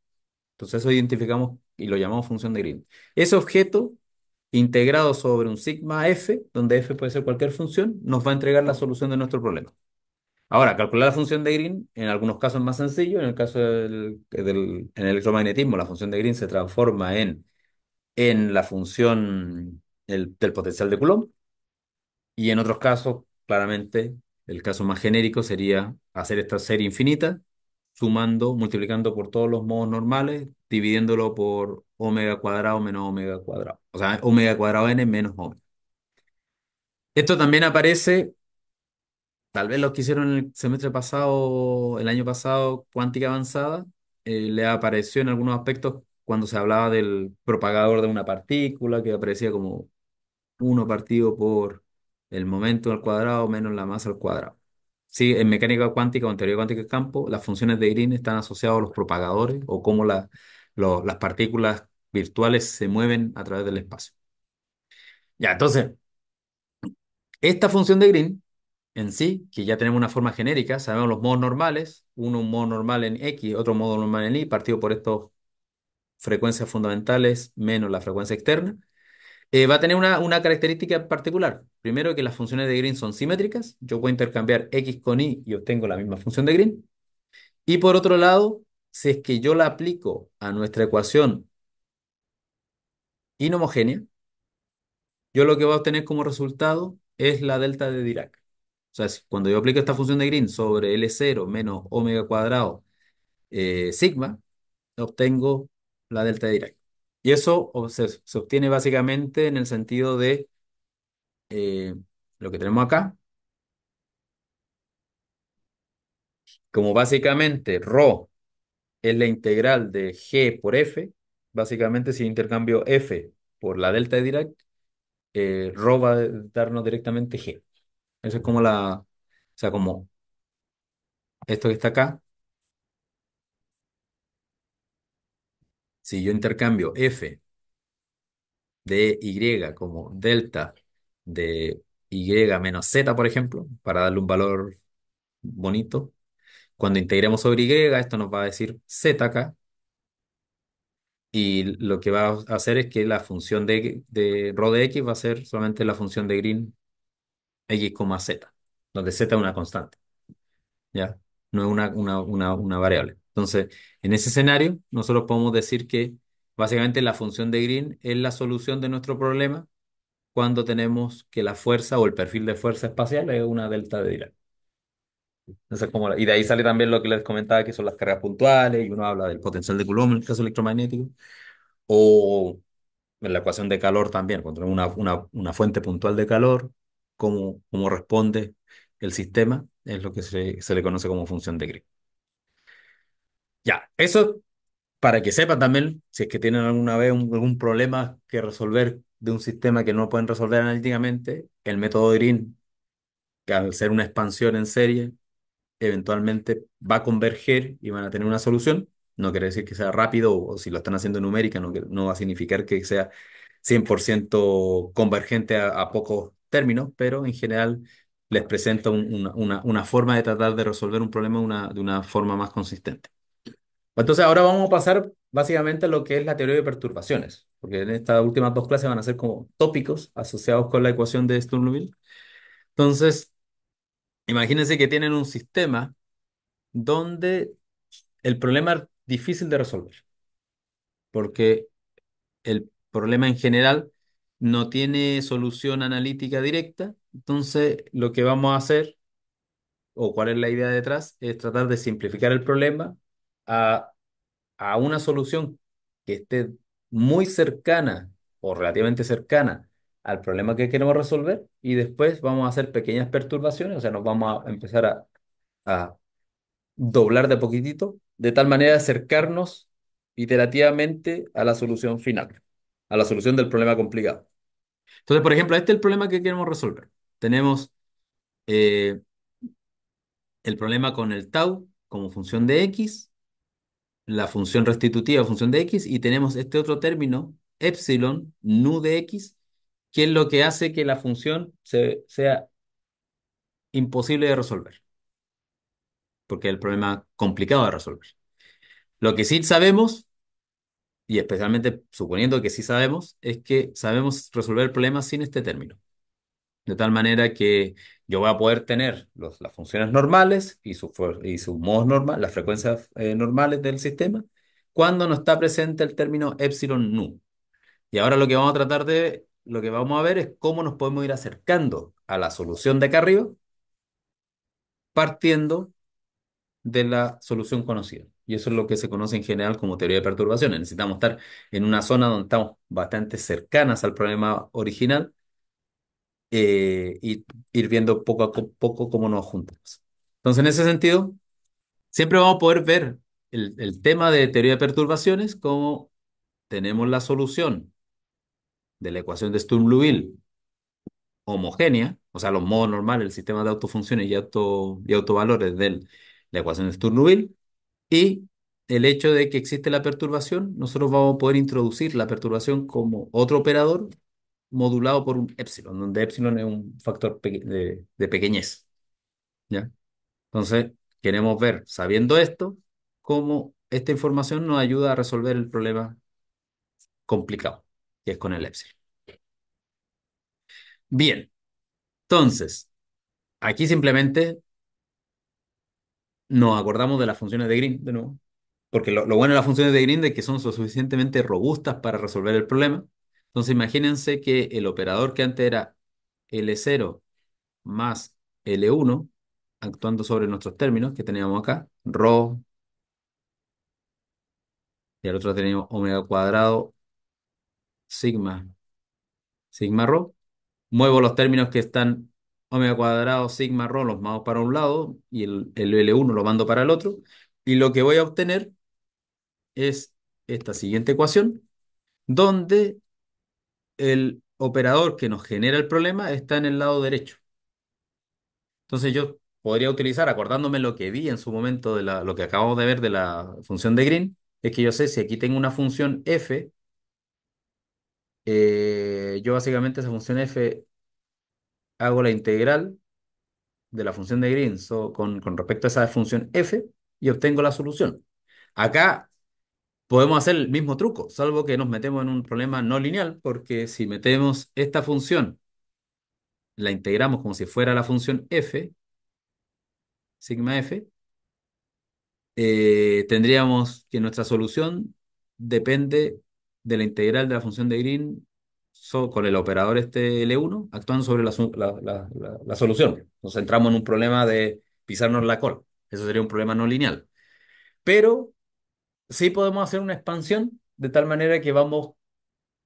Entonces eso identificamos y lo llamamos función de Green. Ese objeto integrado sobre un sigma f, donde f puede ser cualquier función, nos va a entregar la solución de nuestro problema. Ahora, calcular la función de Green en algunos casos es más sencillo. En el caso del, electromagnetismo, la función de Green se transforma en, en la función del potencial de Coulomb. Y en otros casos, claramente, el caso más genérico sería hacer esta serie infinita, sumando, multiplicando por todos los modos normales, dividiéndolo por omega cuadrado menos omega cuadrado. O sea, omega cuadrado n menos omega. Esto también aparece Tal vez los que hicieron el semestre pasado, el año pasado, cuántica avanzada, eh, le apareció en algunos aspectos cuando se hablaba del propagador de una partícula, que aparecía como uno partido por el momento al cuadrado menos la masa al cuadrado. Sí, en mecánica cuántica o en teoría cuántica de campo, las funciones de Green están asociadas a los propagadores o cómo las partículas virtuales se mueven a través del espacio. Ya, entonces, esta función de Green en sí, que ya tenemos una forma genérica, sabemos los modos normales, uno un modo normal en X, otro modo normal en Y, partido por estas frecuencias fundamentales menos la frecuencia externa, eh, va a tener una, una característica particular. Primero, que las funciones de Green son simétricas, yo puedo intercambiar X con Y y obtengo la misma función de Green. Y por otro lado, si es que yo la aplico a nuestra ecuación inhomogénea, yo lo que voy a obtener como resultado es la delta de Dirac. O sea, cuando yo aplico esta función de Green sobre L0 menos omega cuadrado eh, sigma, obtengo la delta de Dirac. Y eso se, obtiene básicamente en el sentido de eh, lo que tenemos acá. Como básicamente rho es la integral de g por f, básicamente si intercambio f por la delta de Dirac, eh, rho va a darnos directamente g. Eso es como la, o sea, como esto que está acá. Si yo intercambio f de y como delta de y menos z, por ejemplo, para darle un valor bonito, cuando integremos sobre y, esto nos va a decir z acá. Y lo que va a hacer es que la función de, de rho de x va a ser solamente la función de Green X, Z, donde Z es una constante, ¿ya? No es una, una, variable. Entonces, en ese escenario, nosotros podemos decir que básicamente la función de Green es la solución de nuestro problema cuando tenemos que la fuerza o el perfil de fuerza espacial es una delta de Dirac. y de ahí sale también lo que les comentaba, que son las cargas puntuales, y uno habla del potencial de Coulomb en el caso electromagnético, o en la ecuación de calor también, cuando tenemos una, una, una fuente puntual de calor, cómo, responde el sistema, es lo que se, le conoce como función de Green. Ya, eso para que sepan también, si es que tienen alguna vez algún problema que resolver de un sistema que no pueden resolver analíticamente, el método Green, que al ser una expansión en serie, eventualmente va a converger y van a tener una solución. No quiere decir que sea rápido o, si lo están haciendo numérica, no, va a significar que sea 100% convergente a, a términos, pero en general les presento una, una, forma de tratar de resolver un problema una, de una forma más consistente. Entonces ahora vamos a pasar básicamente a lo que es la teoría de perturbaciones, porque en estas últimas dos clases van a ser como tópicos asociados con la ecuación de sturm Entonces, imagínense que tienen un sistema donde el problema es difícil de resolver, porque el problema en general no tiene solución analítica directa, entonces lo que vamos a hacer, o cuál es la idea detrás, es tratar de simplificar el problema a, una solución que esté muy cercana o relativamente cercana al problema que queremos resolver y después vamos a hacer pequeñas perturbaciones, o sea, nos vamos a empezar a, a doblar de poquitito, de tal manera de acercarnos iterativamente a la solución final a la solución del problema complicado. Entonces, por ejemplo, este es el problema que queremos resolver. Tenemos eh, el problema con el tau como función de x, la función restitutiva función de x, y tenemos este otro término, epsilon, nu de x, que es lo que hace que la función sea imposible de resolver, porque es el problema complicado de resolver. Lo que sí sabemos y especialmente suponiendo que sí sabemos, es que sabemos resolver problemas sin este término. De tal manera que yo voy a poder tener las funciones normales y, sus y modos normales, las frecuencias eh, normales del sistema, cuando no está presente el término epsilon nu. Y ahora lo que vamos a tratar de, lo que vamos a ver es cómo nos podemos ir acercando a la solución de acá arriba, partiendo de la solución conocida. Y eso es lo que se conoce en general como teoría de perturbaciones. Necesitamos estar en una zona donde estamos bastante cercanas al problema original eh, y ir viendo poco a poco cómo nos juntamos. Entonces, en ese sentido, siempre vamos a poder ver el, el tema de teoría de perturbaciones como tenemos la solución de la ecuación de Sturm-Liouville homogénea, o sea, los modos normales, el sistema de autofunciones y, auto, y autovalores de la ecuación de Sturm-Liouville, y el hecho de que existe la perturbación, nosotros vamos a poder introducir la perturbación como otro operador modulado por un epsilon, donde epsilon es un factor de, pequeñez. ¿ya? Entonces, queremos ver, sabiendo esto, cómo esta información nos ayuda a resolver el problema complicado, que es con el epsilon. Bien, entonces, aquí simplemente nos acordamos de las funciones de Green, de nuevo. Porque lo, bueno de las funciones de Green es que son suficientemente robustas para resolver el problema. Entonces imagínense que el operador que antes era L0 más L1, actuando sobre nuestros términos que teníamos acá, rho, y al otro tenemos omega cuadrado, sigma, sigma rho, muevo los términos que están omega cuadrado sigma rho los mando para un lado y el, L1 lo mando para el otro. Y lo que voy a obtener es esta siguiente ecuación, donde el operador que nos genera el problema está en el lado derecho. Entonces yo podría utilizar, acordándome lo que vi en su momento de la, lo que acabamos de ver de la función de Green, es que yo sé si aquí tengo una función f, eh, yo básicamente esa función f hago la integral de la función de Green con, con respecto a esa función f y obtengo la solución. Acá podemos hacer el mismo truco, salvo que nos metemos en un problema no lineal, porque si metemos esta función, la integramos como si fuera la función f, sigma f, eh, tendríamos que nuestra solución depende de la integral de la función de Green con el operador este L1, actúan sobre la, solución. Nos centramos en un problema de pisarnos la cola. Eso sería un problema no lineal. Pero sí podemos hacer una expansión de tal manera que vamos,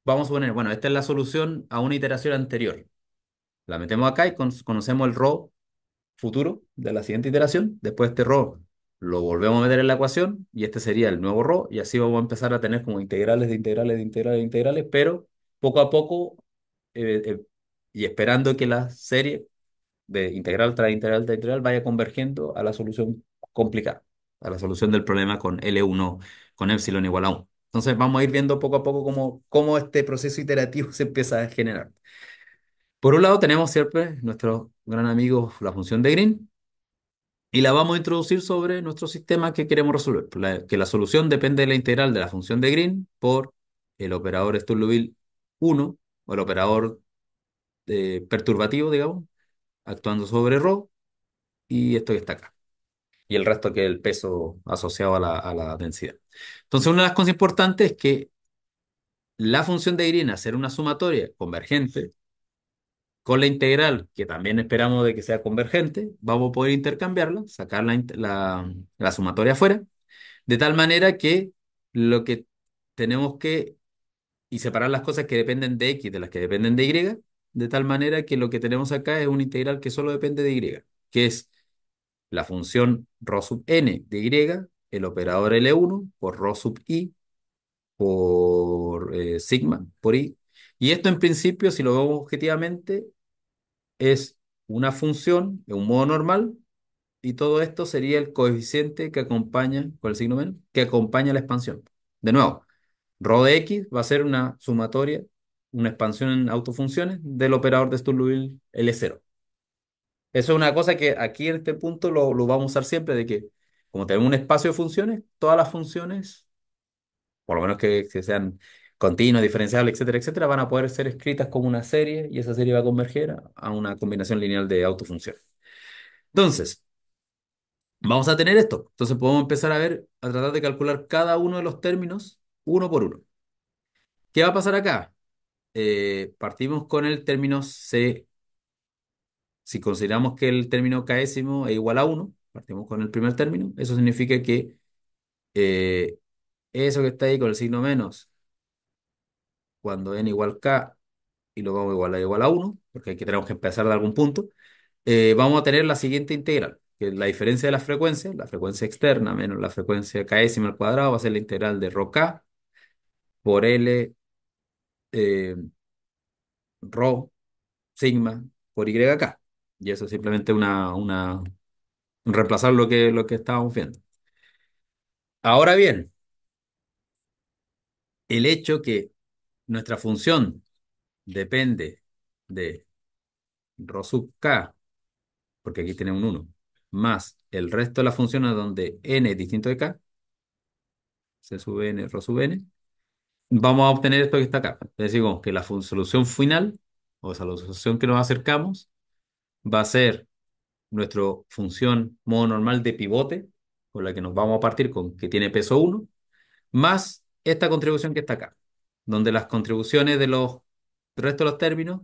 vamos a poner, bueno, esta es la solución a una iteración anterior. La metemos acá y conocemos el row futuro de la siguiente iteración. Después este row lo volvemos a meter en la ecuación y este sería el nuevo row y así vamos a empezar a tener como integrales de integrales de integrales de integrales, pero poco a poco eh, eh, y esperando que la serie de integral tras integral tras integral vaya convergiendo a la solución complicada, a la solución del problema con L1, con epsilon igual a 1. Entonces vamos a ir viendo poco a poco cómo, cómo este proceso iterativo se empieza a generar. Por un lado tenemos siempre nuestro gran amigo la función de Green y la vamos a introducir sobre nuestro sistema que queremos resolver, que la solución depende de la integral de la función de Green por el operador Sturlubil. 1, o el operador eh, perturbativo, digamos, actuando sobre Rho, y esto que está acá. Y el resto que es el peso asociado a la, densidad. Entonces, una de las cosas importantes es que la función de Irina ser una sumatoria convergente con la integral, que también esperamos de que sea convergente, vamos a poder intercambiarla, sacar la, la sumatoria afuera, de tal manera que lo que tenemos que y separar las cosas que dependen de X de las que dependen de Y, de tal manera que lo que tenemos acá es un integral que solo depende de Y, que es la función ρ sub n de Y, el operador L1 por ρ sub i por eh, sigma, por i. Y esto en principio, si lo vemos objetivamente, es una función en un modo normal y todo esto sería el coeficiente que acompaña, con el signo menos? Que acompaña la expansión. De nuevo, Rho X va a ser una sumatoria, una expansión en autofunciones del operador de Sturlubil L0. Eso es una cosa que aquí en este punto lo, vamos a usar siempre, de que como tenemos un espacio de funciones, todas las funciones, por lo menos que, que sean continuas, diferenciables, etcétera, etcétera, van a poder ser escritas como una serie y esa serie va a converger a una combinación lineal de autofunciones. Entonces, vamos a tener esto. Entonces podemos empezar a ver, a tratar de calcular cada uno de los términos uno por uno. ¿Qué va a pasar acá? Eh, partimos con el término C. Si consideramos que el término késimo es igual a 1, partimos con el primer término, eso significa que eh, eso que está ahí con el signo menos, cuando n igual k y lo vamos a igual a 1, porque aquí tenemos que empezar de algún punto, eh, vamos a tener la siguiente integral, que es la diferencia de las frecuencias, la frecuencia externa menos la frecuencia késima al cuadrado va a ser la integral de ρk por L, eh, Rho, Sigma, por YK. Y eso es simplemente una, una, reemplazar lo que, lo que estábamos viendo. Ahora bien, el hecho que nuestra función depende de Rho sub K, porque aquí tiene un 1, más el resto de las funciones donde n es distinto de K, se sub n, Rho sub n, vamos a obtener esto que está acá. Es decir, que la solución final, o sea, la solución que nos acercamos, va a ser nuestra función modo normal de pivote, con la que nos vamos a partir con que tiene peso 1, más esta contribución que está acá, donde las contribuciones de los resto de los términos,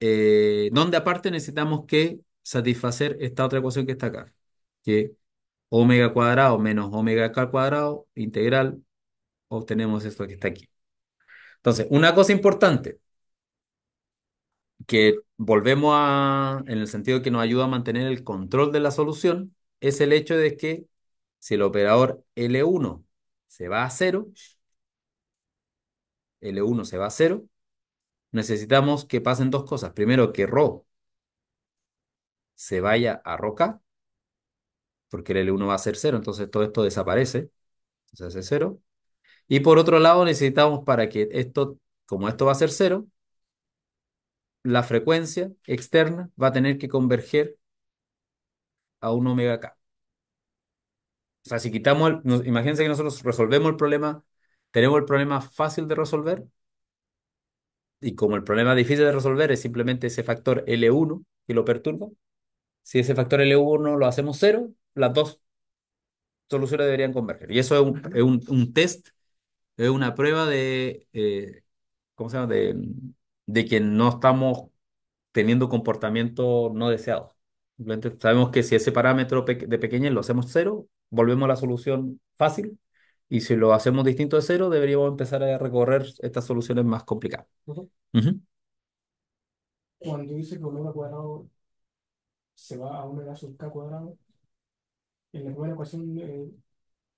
eh, donde aparte necesitamos que satisfacer esta otra ecuación que está acá, que omega cuadrado menos omega k cuadrado integral obtenemos esto que está aquí. Entonces, una cosa importante que volvemos a, en el sentido que nos ayuda a mantener el control de la solución, es el hecho de que si el operador L1 se va a cero, L1 se va a cero, necesitamos que pasen dos cosas. Primero, que Rho se vaya a roca, porque el L1 va a ser cero, entonces todo esto desaparece, entonces hace cero. Y por otro lado, necesitamos para que esto, como esto va a ser cero, la frecuencia externa va a tener que converger a un omega k. O sea, si quitamos, imagínense que nosotros resolvemos el problema, tenemos el problema fácil de resolver, y como el problema difícil de resolver es simplemente ese factor L1 que lo perturba, si ese factor L1 lo hacemos cero, las dos soluciones deberían converger. Y eso es un test es una prueba de, eh, ¿cómo se llama? De, que no estamos teniendo comportamiento no deseado. Simplemente sabemos que si ese parámetro de pequeña lo hacemos cero, volvemos a la solución fácil. Y si lo hacemos distinto de cero, deberíamos empezar a recorrer estas soluciones más complicadas. Cuando dice que omega cuadrado se va a omega sub k cuadrado, en la primera ecuación eh,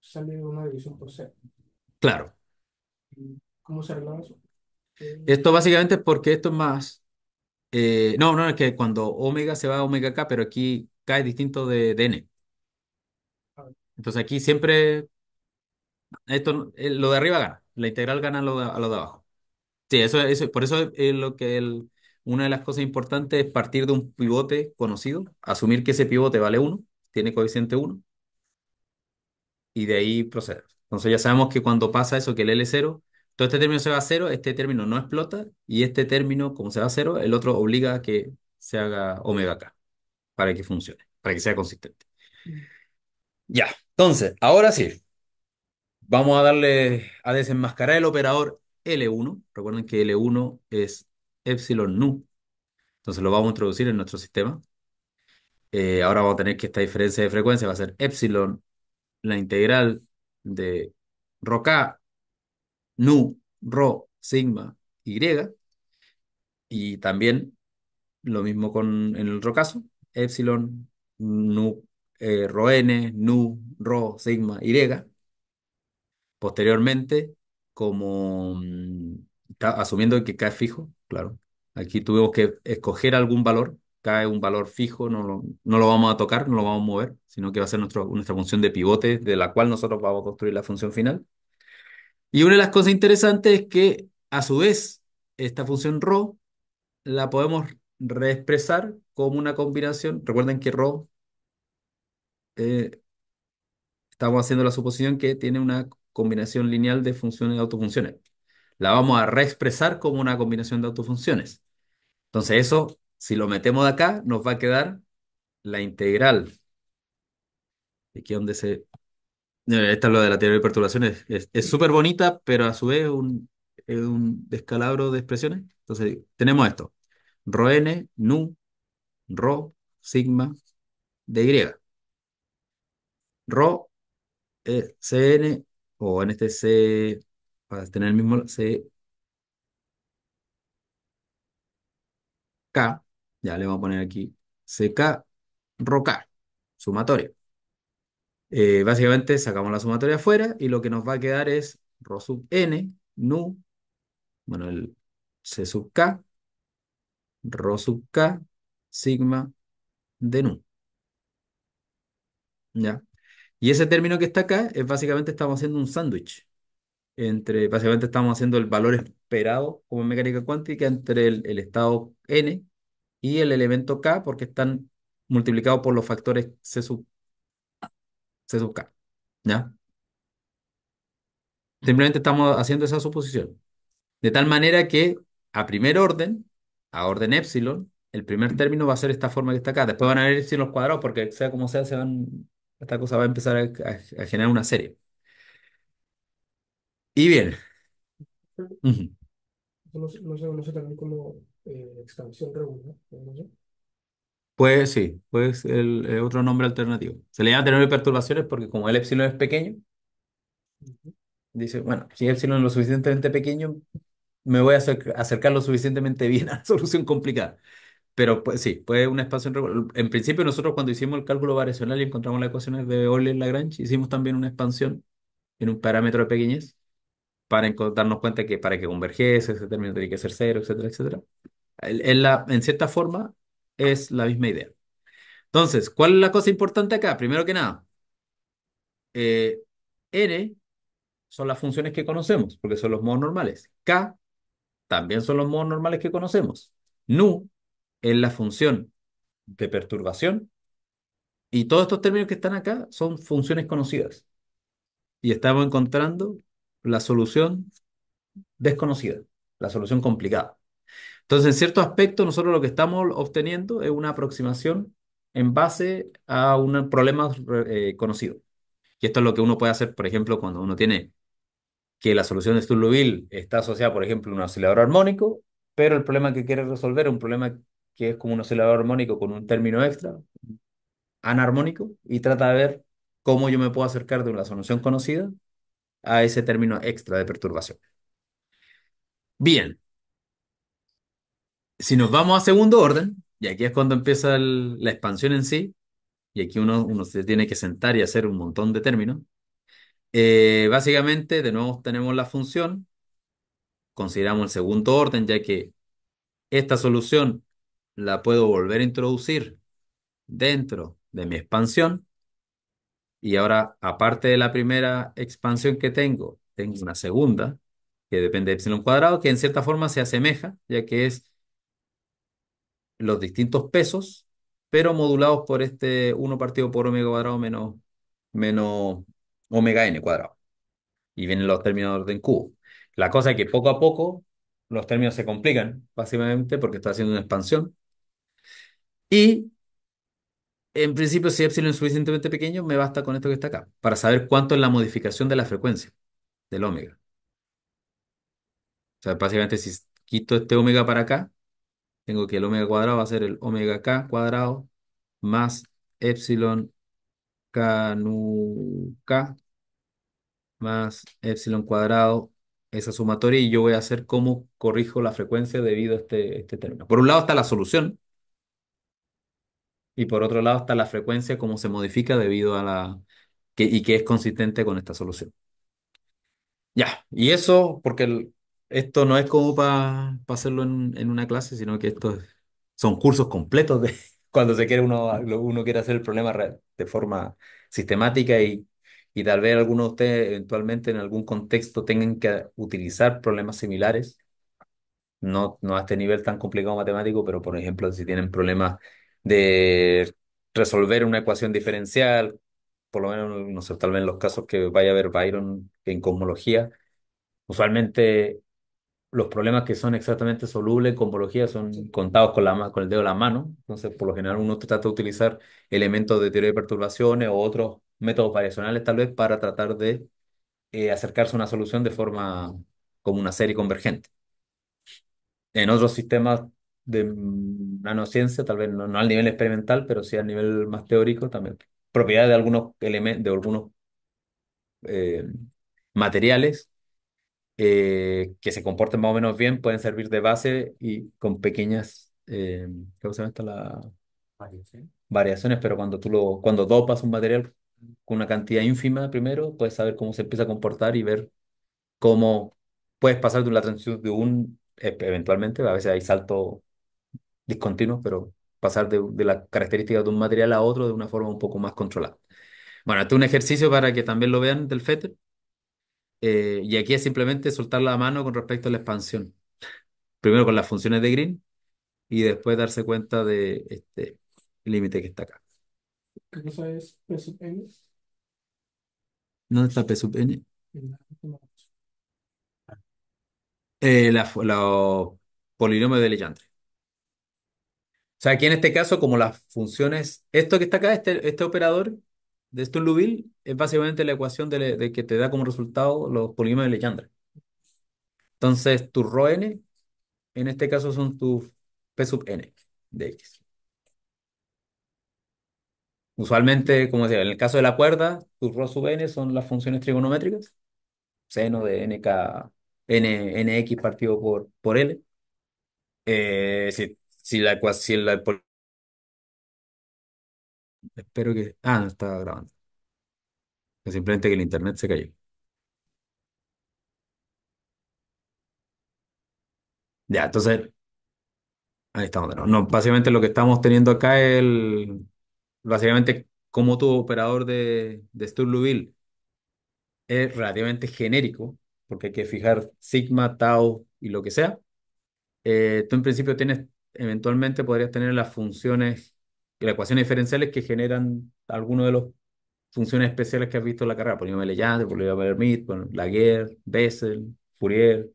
sale una división por cero. Claro. ¿Cómo se arreglaba eso? Esto básicamente es porque esto es más. Eh, no, no, es que cuando omega se va a omega K, pero aquí K es distinto de, N. Ah. Entonces aquí siempre esto, eh, lo de arriba gana. La integral gana a lo de abajo. Sí, eso, por eso lo que el, una de las cosas importantes es partir de un pivote conocido, asumir que ese pivote vale 1, tiene coeficiente 1, y de ahí proceder. Entonces ya sabemos que cuando pasa eso, que el L0, todo este término se va a cero, este término no explota y este término, como se va a cero, el otro obliga a que se haga omega K para que funcione, para que sea consistente. Ya, entonces, ahora sí, vamos a darle a desenmascarar el operador L1. Recuerden que L1 es epsilon nu. Entonces lo vamos a introducir en nuestro sistema. Eh, ahora vamos a tener que esta diferencia de frecuencia va a ser epsilon, la integral de roca, nu, ro, sigma, y. Y también lo mismo con en el caso, epsilon, nu, rho eh, ro n, nu, ro, sigma, y. Posteriormente, como mm, asumiendo que K es fijo, claro, aquí tuvimos que escoger algún valor cae un valor fijo, no lo, no lo vamos a tocar, no lo vamos a mover, sino que va a ser nuestra función de pivote de la cual nosotros vamos a construir la función final. Y una de las cosas interesantes es que a su vez esta función ro la podemos reexpresar como una combinación. Recuerden que ro eh, estamos haciendo la suposición que tiene una combinación lineal de funciones y autofunciones. La vamos a reexpresar como una combinación de autofunciones. Entonces eso si lo metemos de acá, nos va a quedar la integral. Aquí donde se... Esta es lo de la teoría de perturbaciones. Es súper bonita, pero a su vez un, es un descalabro de expresiones. Entonces, tenemos esto. Rho n, nu, rho, sigma, y Rho, eh, cn, o en este c, para tener el mismo c, k, ya le voy a poner aquí CK ROK, sumatoria. Eh, básicamente sacamos la sumatoria afuera y lo que nos va a quedar es RO sub n, nu, bueno, el C sub k, RO sub k, sigma de nu. ¿Ya? Y ese término que está acá es básicamente estamos haciendo un sándwich. Entre, básicamente estamos haciendo el valor esperado como en mecánica cuántica entre el estado n y el elemento K porque están multiplicados por los factores C sub, K. ¿Ya? Simplemente estamos haciendo esa suposición. De tal manera que a primer orden, a orden epsilon, el primer término va a ser esta forma que está acá. Después van a ver los cuadrados porque sea como sea, se van, esta cosa va a empezar a, generar una serie. Y bien. no, no, no sé cómo eh, expansión regular. Pues sí, pues el, eh, otro nombre alternativo. Se le llama tener perturbaciones porque como el epsilon es pequeño, dice, bueno, si el epsilon es lo suficientemente pequeño, me voy a acercar, lo suficientemente bien a la solución complicada. Pero pues, sí, puede una expansión regular. En principio nosotros cuando hicimos el cálculo variacional y encontramos las ecuaciones de Euler-Lagrange, hicimos también una expansión en un parámetro de pequeñez para darnos cuenta que para que convergiese ese término tiene que ser cero, etcétera, etcétera. En, la, en cierta forma es la misma idea. Entonces, ¿cuál es la cosa importante acá? Primero que nada, R eh, son las funciones que conocemos, porque son los modos normales. K también son los modos normales que conocemos. Nu es la función de perturbación. Y todos estos términos que están acá son funciones conocidas. Y estamos encontrando la solución desconocida, la solución complicada. Entonces, en cierto aspecto, nosotros lo que estamos obteniendo es una aproximación en base a un problema eh, conocido. Y esto es lo que uno puede hacer, por ejemplo, cuando uno tiene que la solución de Sturlubil está asociada, por ejemplo, a un oscilador armónico, pero el problema que quiere resolver es un problema que es como un oscilador armónico con un término extra, anarmónico, y trata de ver cómo yo me puedo acercar de una solución conocida a ese término extra de perturbación. Bien, si nos vamos a segundo orden, y aquí es cuando empieza la expansión en sí, y aquí uno, uno se tiene que sentar y hacer un montón de términos, eh, básicamente de nuevo tenemos la función, consideramos el segundo orden, ya que esta solución la puedo volver a introducir dentro de mi expansión, y ahora, aparte de la primera expansión que tengo, tengo una segunda, que depende de epsilon cuadrado, que en cierta forma se asemeja, ya que es los distintos pesos, pero modulados por este 1 partido por omega cuadrado menos, menos omega n cuadrado. Y vienen los términos de orden cubo. La cosa es que poco a poco los términos se complican, básicamente, porque está haciendo una expansión. Y en principio, si epsilon es suficientemente pequeño, me basta con esto que está acá, para saber cuánto es la modificación de la frecuencia del omega. O sea, básicamente si quito este omega para acá, tengo que el omega cuadrado va a ser el omega k cuadrado más epsilon k nu k más epsilon cuadrado, esa sumatoria, y yo voy a hacer cómo corrijo la frecuencia debido a este, este término. Por un lado está la solución, y por otro lado está la frecuencia, cómo se modifica debido a la... Que, y que es consistente con esta solución. Ya, y eso porque el, esto no es como para hacerlo en, una clase, sino que estos son cursos completos de cuando se quiere uno, uno quiere hacer el problema de forma sistemática y, tal vez algunos de ustedes eventualmente en algún contexto tengan que utilizar problemas similares. No, no a este nivel tan complicado matemático, pero por ejemplo, si tienen problemas de resolver una ecuación diferencial, por lo menos, no sé, tal vez en los casos que vaya a ver Byron en cosmología, usualmente los problemas que son exactamente solubles en cosmología son contados con, la, con el dedo de la mano. Entonces, por lo general, uno trata de utilizar elementos de teoría de perturbaciones o otros métodos variacionales, tal vez, para tratar de eh, acercarse a una solución de forma como una serie convergente. En otros sistemas de nanociencia, tal vez no, al nivel experimental, pero sí al nivel más teórico, también propiedades de algunos elementos, de algunos eh, materiales eh, que se comporten más o menos bien, pueden servir de base y con pequeñas, eh, Variaciones, pero cuando tú lo, cuando dopas un material con una cantidad ínfima primero, puedes saber cómo se empieza a comportar y ver cómo puedes pasar de una transición de un, e-, eventualmente, a veces hay salto Discontinuo, pero pasar de, de las características de un material a otro de una forma un poco más controlada. Bueno, este un ejercicio para que también lo vean del FETER. Eh, y aquí es simplemente soltar la mano con respecto a la expansión. Primero con las funciones de Green y después darse cuenta de este límite que está acá. ¿Qué cosa es P sub n? ¿Dónde está P sub n? la, eh, polinomio de Legendre. O sea, aquí en este caso, como las funciones, esto que está acá, este, este operador, de Sturm-Liouville es básicamente la ecuación de, de, que te da como resultado los polinomios de Legendre. Entonces, tu Rho n, en este caso son tus p sub n de x. Usualmente, como decía, en el caso de la cuerda, tus Rho sub n son las funciones trigonométricas, seno de nk, n, nx partido por, por l. Eh, si, si, la, ecuación Espero que... Ah, no estaba grabando. Simplemente que el internet se cayó. Ya, entonces, ahí estamos No, básicamente lo que estamos teniendo acá es el... Básicamente, como tu operador de, de es relativamente genérico, porque hay que fijar sigma, tau y lo que sea, eh, tú en principio tienes, eventualmente podrías tener las funciones las ecuaciones diferenciales que generan algunos de los funciones especiales que has visto en la carrera, Legendre, polinomio de Hermit, Laguerre, Bessel, Fourier,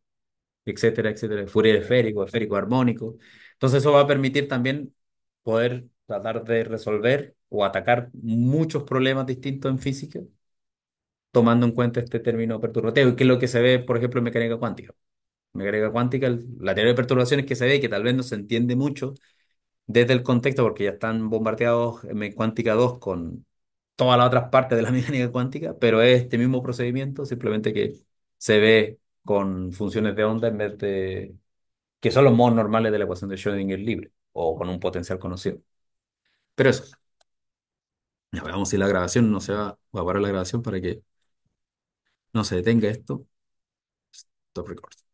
etcétera, etcétera, Fourier esférico, esférico armónico. Entonces eso va a permitir también poder tratar de resolver o atacar muchos problemas distintos en física, tomando en cuenta este término y que es lo que se ve, por ejemplo, en mecánica cuántica. En mecánica cuántica, la teoría de perturbaciones que se ve, y que tal vez no se entiende mucho, desde el contexto, porque ya están bombardeados en eh, cuántica 2 con todas las otras partes de la mecánica cuántica, pero es este mismo procedimiento, simplemente que se ve con funciones de onda en vez de que son los modos normales de la ecuación de Schrödinger libre o con un potencial conocido. Pero eso. Veamos si la grabación no se va, voy a parar la grabación para que no se detenga esto. Stop recording.